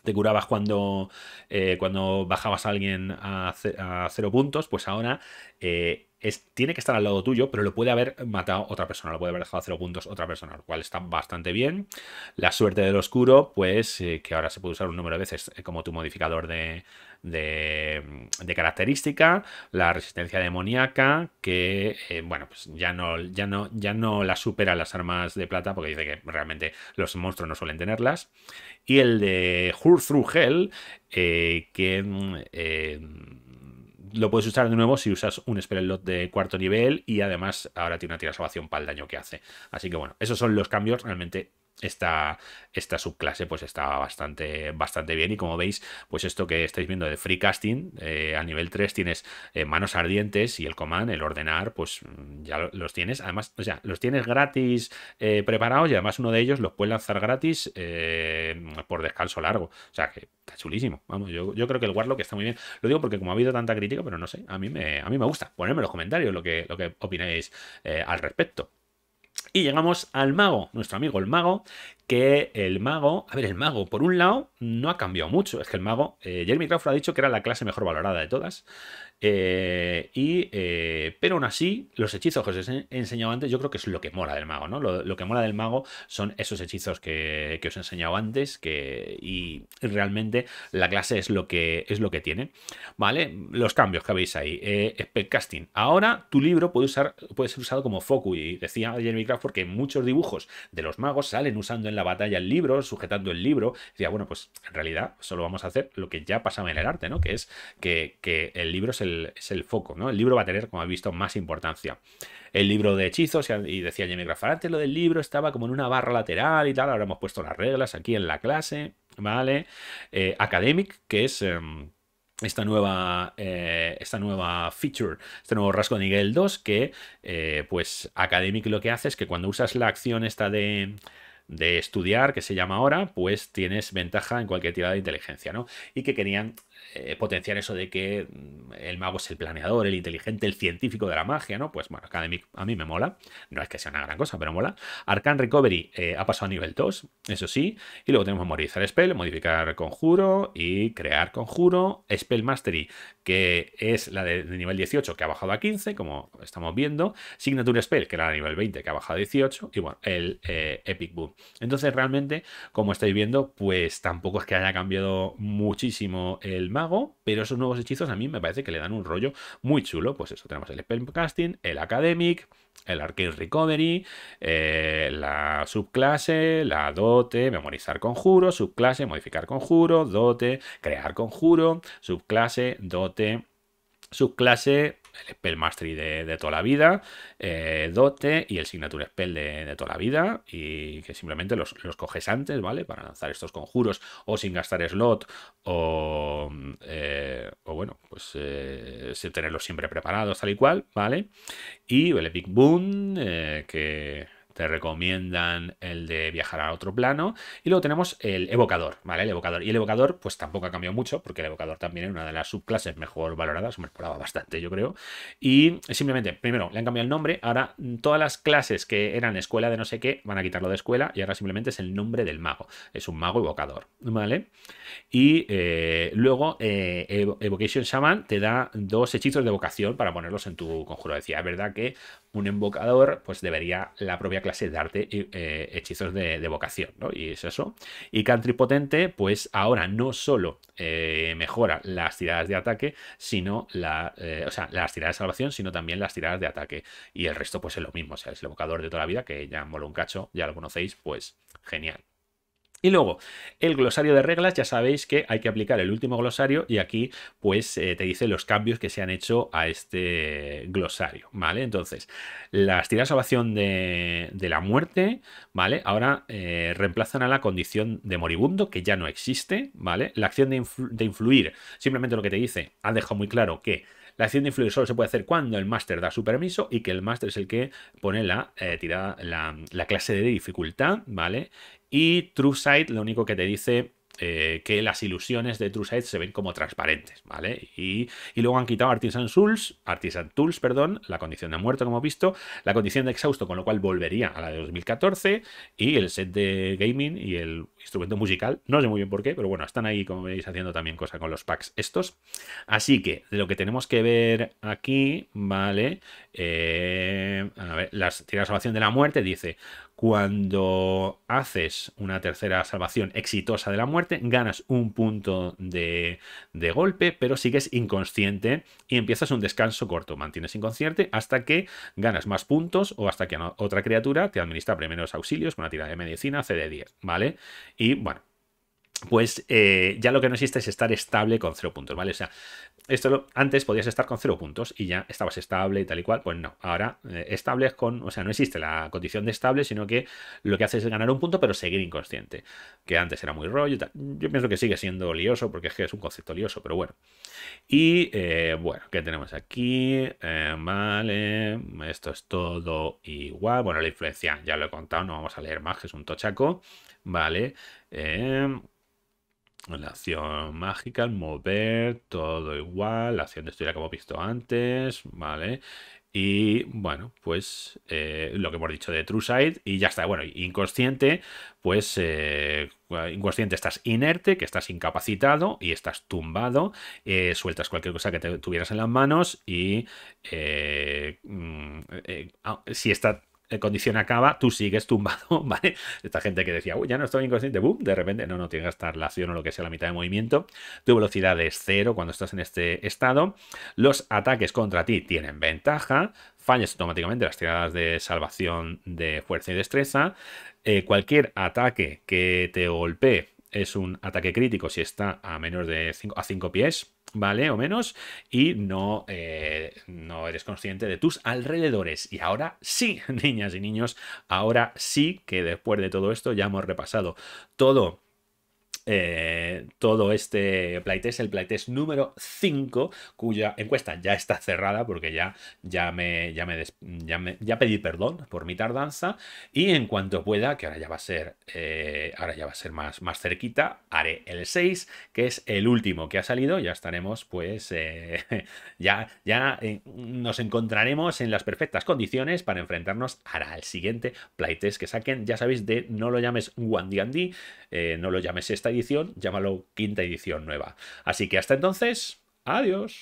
te curabas cuando, eh, cuando bajabas a alguien a, cero puntos, pues ahora eh, es, tiene que estar al lado tuyo, pero lo puede haber matado otra persona, lo puede haber dejado a cero puntos otra persona, lo cual está bastante bien. La suerte del oscuro, pues eh, que ahora se puede usar un número de veces como tu modificador de, de, característica, la resistencia demoníaca, que eh, bueno, pues ya no, ya no, ya no la supera las armas de plata, porque dice que realmente los monstruos no suelen tenerlas. Y el de Hurt Through Hell, eh, que eh, lo puedes usar de nuevo si usas un Lot de cuarto nivel y además ahora tiene una tira salvación para el daño que hace. Así que bueno, esos son los cambios realmente esta, esta subclase pues está bastante, bastante bien y como veis pues esto que estáis viendo de free casting eh, a nivel 3 tienes eh, manos ardientes y el command el ordenar pues mm, ya los tienes además o sea los tienes gratis eh, preparados y además uno de ellos los puedes lanzar gratis por descanso largo o sea que está chulísimo vamos yo, creo que el Warlock está muy bien lo digo porque como ha habido tanta crítica pero no sé a mí me, a mí me gusta ponerme en los comentarios lo que, lo que opináis al respecto y llegamos al mago, nuestro amigo el mago, que el mago, a ver, el mago, por un lado, no ha cambiado mucho. Es que el mago, eh, Jeremy Crawford ha dicho que era la clase mejor valorada de todas. Eh, y, eh, pero aún así, los hechizos que os he enseñado antes, yo creo que es lo que mola del mago, ¿no? Lo, que mola del mago son esos hechizos que, os he enseñado antes, que, y realmente la clase es lo que es lo que tiene. ¿Vale? Los cambios que habéis ahí. Eh, Ahora tu libro puede, usar, puede ser usado como foco, Y decía Jeremy Craft porque muchos dibujos de los magos salen usando en la batalla el libro, sujetando el libro. decía, bueno, pues en realidad solo vamos a hacer lo que ya pasaba en el arte, ¿no? Que es que, que el libro se el, foco, ¿no? El libro va a tener, como habéis visto, más importancia. El libro de hechizos, y decía Jamie Graffar, antes lo del libro estaba como en una barra lateral y tal, ahora hemos puesto las reglas aquí en la clase, ¿vale? Eh, academic, que es... Em, esta nueva, eh, esta nueva feature, este nuevo rasgo de nivel 2 que eh, pues Academic lo que hace es que cuando usas la acción esta de, estudiar, que se llama ahora, pues tienes ventaja en cualquier tirada de inteligencia, Y que querían eh, potenciar eso de que mm, el mago es el planeador, el inteligente, el científico de la magia, ¿no? Pues bueno, Academic a mí me mola. No es que sea una gran cosa, pero mola. Arcan Recovery eh, ha pasado a nivel 2, eso sí. Y luego tenemos memorizar spell, modificar conjuro y crear conjuro. Spell Mastery que es la de, nivel 18, que ha bajado a 15, como estamos viendo. Signature Spell, que era la de nivel 20, que ha bajado a 18. Y bueno, el eh, Epic Boom. Entonces, realmente, como estáis viendo, pues tampoco es que haya cambiado muchísimo el mago, pero esos nuevos hechizos a mí me parece que le dan un rollo muy chulo. Pues eso, tenemos el Spellcasting, el Academic, el Arcade Recovery, eh, la subclase, la dote, memorizar conjuro, subclase, modificar conjuro, dote, crear conjuro, subclase, dote, subclase, el Spell Mastery de, toda la vida, eh, Dote y el Signature Spell de, toda la vida, y que simplemente los, coges antes, ¿vale? Para lanzar estos conjuros o sin gastar slot, o, eh, o bueno, pues eh, tenerlos siempre preparados, tal y cual, ¿vale? Y el Epic Boon, que te recomiendan el de viajar a otro plano. Y luego tenemos el evocador, ¿vale? El evocador. Y el evocador, pues tampoco ha cambiado mucho, porque el evocador también es una de las subclases mejor valoradas, me mejoraba bastante, yo creo. Y simplemente, primero, le han cambiado el nombre. Ahora, todas las clases que eran escuela de no sé qué, van a quitarlo de escuela y ahora simplemente es el nombre del mago. Es un mago evocador, ¿vale? Y eh, luego, eh, Evocation Shaman te da dos hechizos de evocación para ponerlos en tu conjuro. Decía, es verdad que un invocador, pues debería la propia clase darte eh, eh, hechizos de, de, vocación, ¿no? Y es eso. Y Country Potente, pues ahora no solo eh, mejora las tiradas de ataque, sino la, o sea, las tiradas de salvación, sino también las tiradas de ataque. Y el resto, pues es lo mismo. O sea, es el evocador de toda la vida, que ya mola un cacho, ya lo conocéis, pues genial. Y luego, el glosario de reglas, ya sabéis que hay que aplicar el último glosario y aquí pues eh, te dice los cambios que se han hecho a este glosario, ¿vale? Entonces, las tiras de salvación de, la muerte, ¿vale? Ahora eh, reemplazan a la condición de moribundo, que ya no existe, ¿vale? La acción de, de influir, simplemente lo que te dice, ha dejado muy claro que la acción de influir solo se puede hacer cuando el máster da su permiso y que el máster es el que pone la, eh, la, clase de dificultad, ¿vale? Y sight lo único que te dice... Eh, que las ilusiones de True sight se ven como transparentes, ¿vale? Y, luego han quitado Artisan Tools, Artisan Tools, perdón, la condición de muerto, como hemos visto, la condición de exhausto, con lo cual volvería a la de 2014, y el set de gaming y el, instrumento musical. No sé muy bien por qué, pero bueno, están ahí, como veis, haciendo también cosa con los packs estos. Así que lo que tenemos que ver aquí, ¿vale? Eh, a ver, las tiras salvación de la muerte dice, cuando haces una tercera salvación exitosa de la muerte, ganas un punto de, golpe, pero sigues inconsciente y empiezas un descanso corto. Mantienes inconsciente hasta que ganas más puntos o hasta que otra criatura te administra primeros auxilios con una tira de medicina CD10, ¿vale? Y bueno, pues eh, ya lo que no existe es estar estable con cero puntos, ¿vale? O sea, esto antes podías estar con cero puntos y ya estabas estable y tal y cual, pues no, ahora eh, estable es con, o sea, no existe la condición de estable, sino que lo que haces es ganar un punto pero seguir inconsciente, que antes era muy rollo, y tal. yo pienso que sigue siendo lioso porque es que es un concepto lioso, pero bueno. Y eh, bueno, ¿qué tenemos aquí? vale, esto es todo igual, bueno, la influencia ya lo he contado, no vamos a leer más, que es un tochaco. Vale. Em, la acción mágica, el mover, todo igual. La acción de historia como he visto antes. Vale. Y bueno, pues eh, lo que hemos dicho de True Side y ya está. Bueno, inconsciente, pues eh, inconsciente estás inerte, que estás incapacitado y estás tumbado. Eh, sueltas cualquier cosa que tuvieras en las manos y mm, ah, si está eh, condición acaba, tú sigues tumbado, ¿vale? Esta gente que decía, uy, ya no estoy inconsciente, boom, de repente, no, no, tienes que gastar la acción o lo que sea, la mitad de movimiento. Tu velocidad es cero cuando estás en este estado. Los ataques contra ti tienen ventaja. Fallas automáticamente las tiradas de salvación de fuerza y destreza. Eh, cualquier ataque que te golpee es un ataque crítico si está a menos de a 5 pies. ¿vale? O menos, y no, eh, no eres consciente de tus alrededores. Y ahora sí, niñas y niños, ahora sí que después de todo esto ya hemos repasado todo eh, todo este playtest, el playtest número 5, cuya encuesta ya está cerrada porque ya, ya, me, ya, ya, pedí perdón por mi tardanza y en cuanto pueda, que ahora ya va a ser, eh, ahora ya va a ser más, más cerquita, haré el 6, que es el último que ha salido, ya estaremos pues, eh, ya, ya nos encontraremos en las perfectas condiciones para enfrentarnos ahora al siguiente playtest que saquen, ya sabéis, de no lo llames One D&D, no lo llames esta edición, llámalo quinta edición nueva. Así que hasta entonces, adiós.